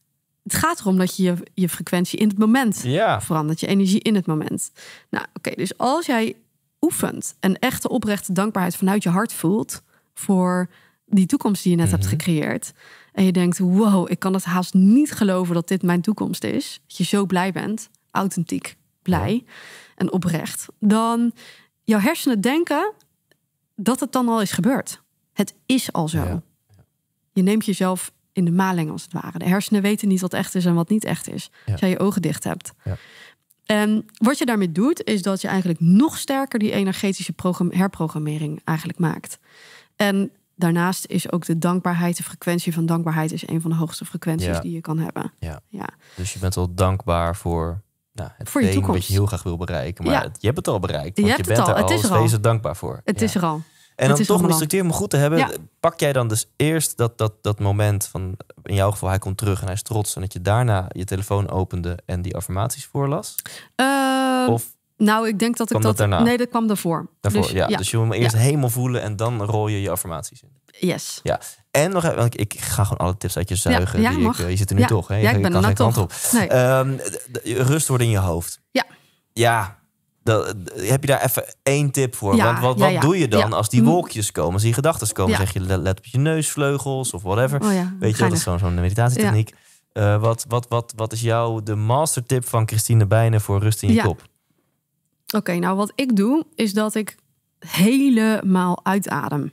het gaat erom dat je je, frequentie in het moment verandert, je energie in het moment. Nou oké, dus als jij oefent en echte oprechte dankbaarheid vanuit je hart voelt voor die toekomst die je net hebt mhm. gecreëerd. En je denkt, wow, ik kan het haast niet geloven dat dit mijn toekomst is. Dat je zo blij bent, authentiek blij en oprecht, dan jouw hersenen denken dat het dan al is gebeurd. Het is al zo. Je neemt jezelf in de maling als het ware. De hersenen weten niet wat echt is en wat niet echt is. Als jij je ogen dicht hebt. En wat je daarmee doet, is dat je eigenlijk nog sterker die energetische herprogrammering eigenlijk maakt. En daarnaast is ook de dankbaarheid, de frequentie van dankbaarheid, is een van de hoogste frequenties die je kan hebben. Ja. Dus je bent al dankbaar voor nou, het voor je toekomst. Wat je heel graag wil bereiken. Maar je hebt het al bereikt. Want je, bent er al. Het Wees er dankbaar voor. Het is er al. En dan toch om instructeer om goed te hebben. Pak jij dan dus eerst dat, dat, dat moment van, in jouw geval, hij komt terug en hij is trots. En dat je daarna je telefoon opende en die affirmaties voorlas? Uh, of nou, ik denk dat ik dat. daarna? Nee, dat kwam daarvoor. daarvoor dus, ja. dus je wil hem eerst helemaal voelen en dan rol je je affirmaties in. Yes. Ja. En nog even, ik, ga gewoon alle tips uit je zuigen. Ja, die eh, je zit er nu toch. Hè? ja, ik ben er nog kant Op. Ehm, rust worden in je hoofd. Ja. Ja. Dat, heb je daar even één tip voor? Want wat, wat doe je dan als die mm. wolkjes komen, als die gedachten komen? Zeg je let op je neusvleugels of whatever. Oh Weet je, dat is zo'n meditatie meditatietechniek. Eh, wat, wat, wat, wat is jouw de mastertip van Christine Bijnen voor rust in je kop? Oké, nou wat ik doe, is dat ik helemaal uitadem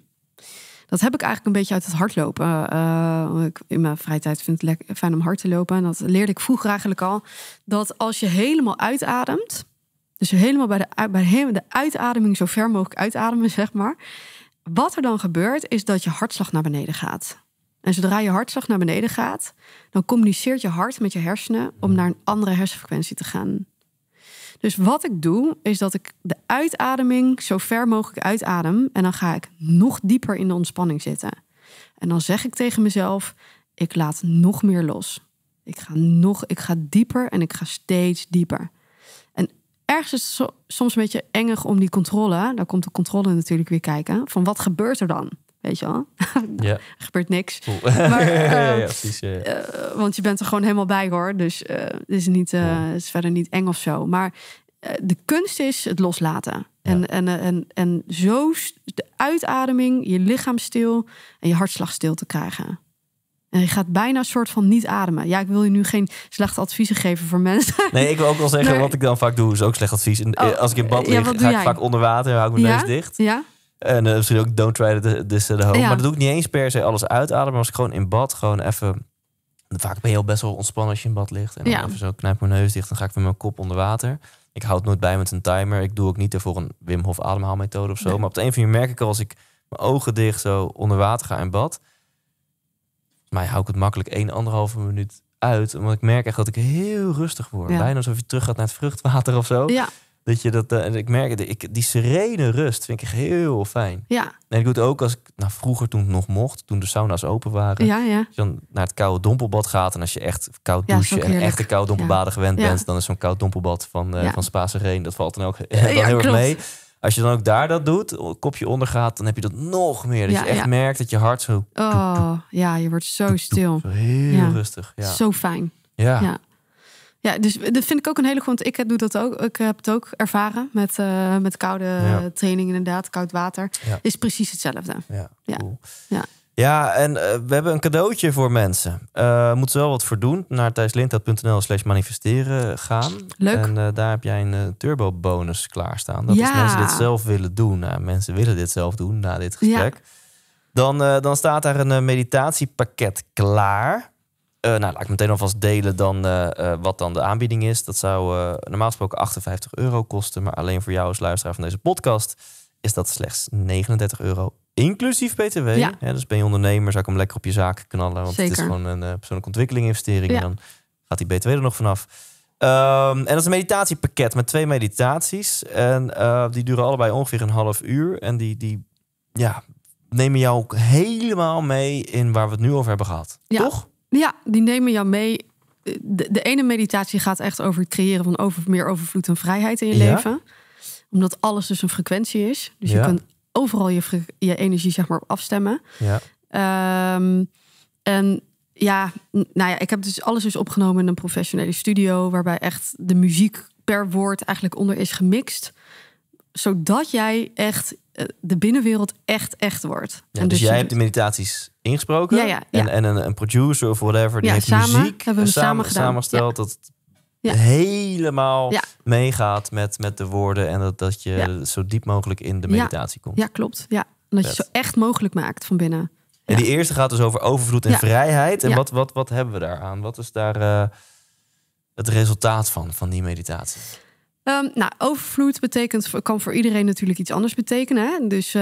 dat heb ik eigenlijk een beetje uit het hardlopen. Uh, eh, eh, ik, in mijn vrije tijd vind het fijn om hard te lopen. En dat leerde ik vroeger eigenlijk al. Dat als je helemaal uitademt. Dus helemaal bij de, bij de uitademing zo ver mogelijk uitademen, zeg maar. Wat er dan gebeurt, is dat je hartslag naar beneden gaat. En zodra je hartslag naar beneden gaat, dan communiceert je hart met je hersenen om mm. naar een andere hersenfrequentie te gaan. Dus wat ik doe, is dat ik de uitademing zo ver mogelijk uitadem. En dan ga ik nog dieper in de ontspanning zitten. En dan zeg ik tegen mezelf: ik laat nog meer los. Ik ga nog, ik ga dieper en ik ga steeds dieper. En ergens is het soms een beetje engig om die controle. Daar komt de controle natuurlijk weer kijken. Van wat gebeurt er dan? Weet je wel? nou, ja. Gebeurt niks. Maar, ja, ehm, eh, want je bent er gewoon helemaal bij hoor. Dus eh, het is, niet, eh, is verder niet eng of zo. Maar de kunst is het loslaten. En, en, en, en zo de uitademing, je lichaam stil en je hartslag stil te krijgen. En je gaat bijna een soort van niet ademen. Ja, ik wil je nu geen slechte adviezen geven voor mensen. Nee, ik wil ook wel zeggen, wat ik dan vaak doe, is ook slecht advies. En, oh, als ik in bad lig, ja, ga ik vaak onder water en hou ik mijn neus dicht. Ja? En uh, misschien ook Don't Try de this at Home. Maar dat doe ik niet eens per se alles uitademen. Maar als ik gewoon in bad gewoon even... Vaak ben je al best wel ontspannen als je in bad ligt. En dan even zo knijp mijn neus dicht. Dan ga ik met mijn kop onder water. Ik houd nooit bij met een timer. Ik doe ook niet ervoor een Wim Hof ademhaalmethode of zo. Maar op de een of andere merk ik al als ik mijn ogen dicht zo onder water ga in bad. Maar hou ik het makkelijk één, anderhalve minuut uit. Omdat ik merk echt dat ik heel rustig word. Bijna alsof je terug gaat naar het vruchtwater of zo. Ja. Dat je dat, eh, en ik merk ik, die serene rust vind ik heel fijn. Ja. En ik doe het ook als ik, nou vroeger toen het nog mocht, toen de sauna's open waren. Ja, ja. Als je dan naar het koude dompelbad gaat en als je echt koud douchen en echt de koude dompelbaden gewend bent, dan is zo'n koud dompelbad van, uh, van Spa Serene, dat valt dan ook dan heel erg mee. Als je dan ook daar dat doet, kopje onder gaat, dan heb je dat nog meer. Dat je echt merkt dat je hart zo... Oh, ja, je wordt zo stil. heel rustig. Ja. Zo fijn. ja. Ja, dus dat vind ik ook een hele goede. Ik doe dat ook. Ik heb het ook ervaren met, eh, met koude training, inderdaad. Koud water is precies hetzelfde. Ja, ja. ja. en eh, we hebben een cadeautje voor mensen. Eh, moeten ze wel wat voor doen. Naar thijslindhout.nl slash manifesteren gaan. Leuk. En daar heb jij een turbo bonus klaarstaan. Dat als mensen dit zelf willen doen. Ja. Nou, mensen willen dit zelf doen na dit gesprek. Dan, dan staat daar een meditatiepakket klaar. Eh, nou, laat ik meteen alvast delen dan, eh, eh, wat dan de aanbieding is. Dat zou normaal gesproken 58 euro kosten. Maar alleen voor jou als luisteraar van deze podcast is dat slechts 39 euro. Inclusief BTW. Ja. Ja, dus ben je ondernemer, zou ik hem lekker op je zaak knallen. Want het is gewoon een persoonlijke ontwikkeling investering. Ja. En dan gaat die BTW er nog vanaf. Um, en dat is een meditatiepakket met twee meditaties. En die duren allebei ongeveer een half uur. En die, die ja, nemen jou ook helemaal mee in waar we het nu over hebben gehad. Toch? Ja, die nemen jou mee. De, de ene meditatie gaat echt over het creëren van over, meer overvloed en vrijheid in je leven. Omdat alles dus een frequentie is. Dus je kunt overal je, je energie zeg maar afstemmen. Ja. Ehm, en ja, nou ja, ik heb dus alles dus opgenomen in een professionele studio. Waarbij echt de muziek per woord eigenlijk onder is gemixt. Zodat jij echt eh, de binnenwereld echt echt wordt. en dus, dus jij hebt de meditaties ingesproken en, en een, producer of whatever die heeft samen, muziek samen, samen dat het helemaal meegaat met, met de woorden en dat, dat je zo diep mogelijk in de meditatie komt. Ja, klopt. Ja. En dat je zo echt mogelijk maakt van binnen. En die eerste gaat dus over overvloed en vrijheid. En wat, wat, wat hebben we daaraan? Wat is daar eh, het resultaat van, van die meditatie? Ehm, nou, overvloed betekent, kan voor iedereen natuurlijk iets anders betekenen. Hè? Dus eh,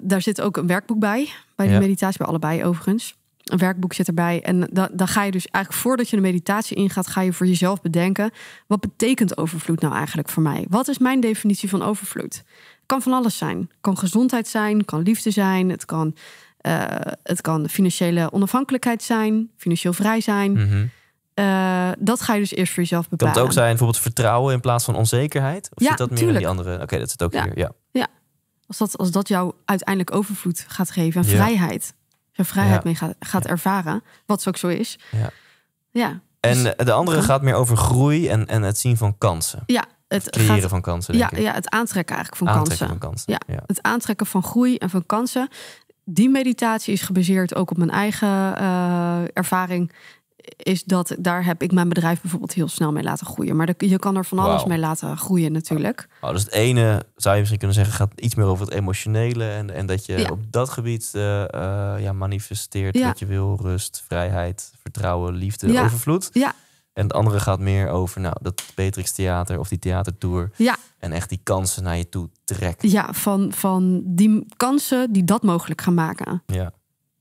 daar zit ook een werkboek bij. Bij de meditatie, bij allebei overigens. Een werkboek zit erbij. En da, dan ga je dus eigenlijk voordat je de meditatie ingaat, ga je voor jezelf bedenken. Wat betekent overvloed nou eigenlijk voor mij? Wat is mijn definitie van overvloed? kan van alles zijn. Het kan gezondheid zijn, kan liefde zijn, het kan, eh, het kan financiële onafhankelijkheid zijn, financieel vrij zijn. Mhm. Eh, dat ga je dus eerst voor jezelf bepalen. Kan het ook zijn bijvoorbeeld vertrouwen in plaats van onzekerheid? Of ja, zit dat meer in die andere? Oké, dat zit ook hier. Ja. ja. Als, dat, als dat jou uiteindelijk overvloed gaat geven en vrijheid. Als je vrijheid mee gaat, gaat ervaren, wat zo dus ook zo is. Ja. En dus de andere gaat meer over groei en, en het zien van kansen. Ja. Het creëren van kansen. ja, ik. ja, het aantrekken eigenlijk van aantrekken kansen. Van kansen. Ja, Het aantrekken van groei en van kansen die meditatie is gebaseerd ook op mijn eigen eh, ervaring is dat daar heb ik mijn bedrijf bijvoorbeeld heel snel mee laten groeien. Maar je kan er van alles mee laten groeien natuurlijk. Oh, oh, dus het ene zou je misschien kunnen zeggen gaat iets meer over het emotionele. En, en dat je op dat gebied eh, eh, ja, manifesteert wat je wil. Rust, vrijheid, vertrouwen, liefde, overvloed. Ja. En het andere gaat meer over nou, dat Beatrix Theater of die theatertour. Ja. En echt die kansen naar je toe trekken. Ja, van, van die kansen die dat mogelijk gaan maken. Ja.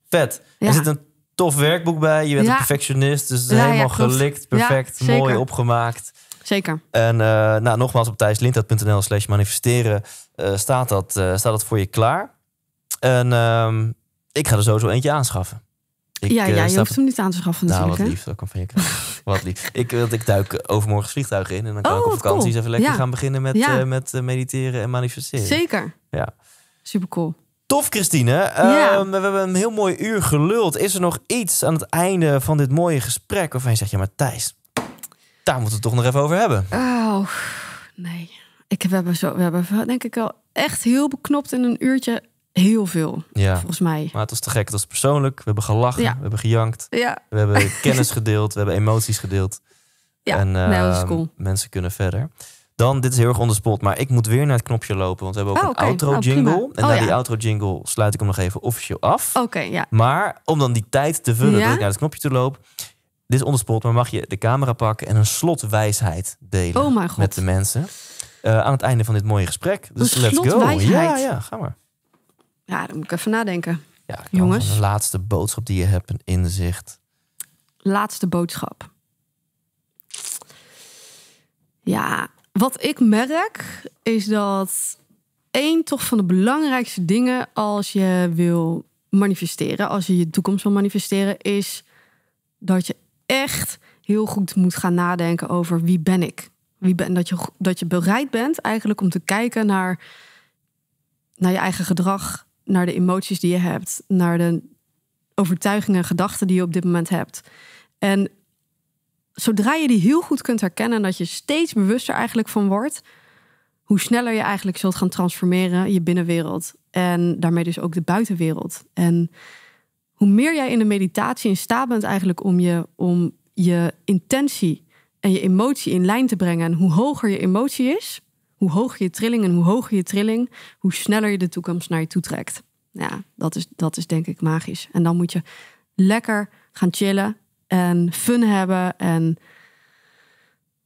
Vet. Er zit een tof werkboek bij. Je bent een perfectionist, dus helemaal gelikt, perfect, mooi opgemaakt. Zeker. En eh, nou, nogmaals, op thijslindhout.nl slash manifesteren eh, staat, dat, eh, staat dat voor je klaar. En ehm, ik ga er sowieso eentje aanschaffen. Ik, ja, ja je hoeft hem niet aan te schaffen nou, wat lief, kan van je krijgen. wat lief. Ik, ik duik overmorgen het vliegtuig in. En dan kan ik oh, op vakanties even lekker gaan beginnen met, met mediteren en manifesteren. Zeker. Ja. Super cool. Tof, Christine. Ehm, we hebben een heel mooi uur geluld. Is er nog iets aan het einde van dit mooie gesprek waarvan je zegt: Ja, maar Thijs, daar moeten we het toch nog even over hebben? Oh, nee. Ik, we, hebben zo, we hebben denk ik al echt heel beknopt in een uurtje heel veel. Ja. Volgens mij. Maar het was te gek. Het was persoonlijk. We hebben gelachen. We hebben gejankt. We hebben kennis gedeeld. We hebben emoties gedeeld. Ja, en, ehm, Mensen kunnen verder. Dan, dit is heel erg on spot, maar ik moet weer naar het knopje lopen. Want we hebben ook oh, een outro oh, jingle. en oh, na die outro jingle sluit ik hem nog even officieel af. Oké, ja. Maar om dan die tijd te vullen ja? ik naar het knopje toe lopen, Dit is on spot, maar mag je de camera pakken en een slotwijsheid delen oh God. met de mensen. Eh, aan het einde van dit mooie gesprek. Dus een let's go. Ja, ja, ga maar. Ja, dan moet ik even nadenken. Ja, jongens. De laatste boodschap die je hebt, inzicht. Laatste boodschap. Ja, wat ik merk is dat één toch van de belangrijkste dingen als je wil manifesteren, als je je toekomst wil manifesteren, is dat je echt heel goed moet gaan nadenken over wie ben ik. Wie ben, dat, je, dat je bereid bent eigenlijk om te kijken naar, naar je eigen gedrag, naar de emoties die je hebt, naar de overtuigingen en gedachten die je op dit moment hebt. En zodra je die heel goed kunt herkennen en dat je steeds bewuster eigenlijk van wordt, hoe sneller je eigenlijk zult gaan transformeren je binnenwereld en daarmee dus ook de buitenwereld. En hoe meer jij in de meditatie in staat bent eigenlijk om je, om je intentie en je emotie in lijn te brengen en hoe hoger je emotie is, hoe hoger je trilling en hoe hoger je trilling, hoe sneller je de toekomst naar je toe trekt. Ja, dat is, dat is denk ik magisch. En dan moet je lekker gaan chillen en fun hebben en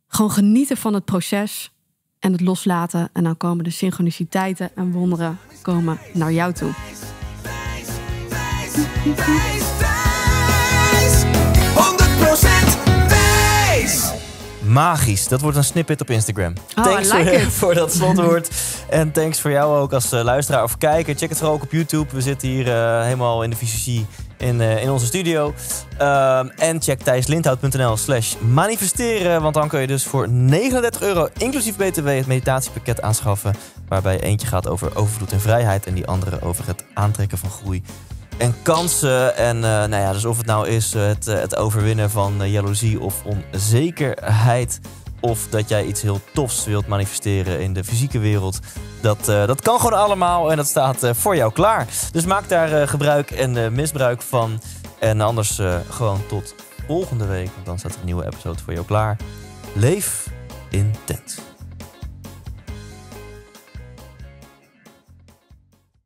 gewoon genieten van het proces en het loslaten. En dan komen de synchroniciteiten en wonderen komen naar jou toe. Magisch. Dat wordt een snippet op Instagram. Oh, thanks like voor, voor, dat slotwoord. en thanks voor jou ook als eh, luisteraar of kijker. Check het vooral ook op YouTube. We zitten hier eh, helemaal in de fysiologie in, eh, in onze studio. Ehm, en check thijslindhoudnl slash manifesteren. Want dan kun je dus voor 39 euro inclusief BTW het meditatiepakket aanschaffen. Waarbij eentje gaat over overvloed en vrijheid. En die andere over het aantrekken van groei en kansen. En eh, nou ja, dus of het nou is eh, het, het overwinnen van jaloezie of onzekerheid of dat jij iets heel tofs wilt manifesteren in de fysieke wereld. Dat, eh, dat kan gewoon allemaal en dat staat eh, voor jou klaar. Dus maak daar eh, gebruik en misbruik van. En anders gewoon tot volgende week, want dan staat een nieuwe episode voor jou klaar. Leef intent.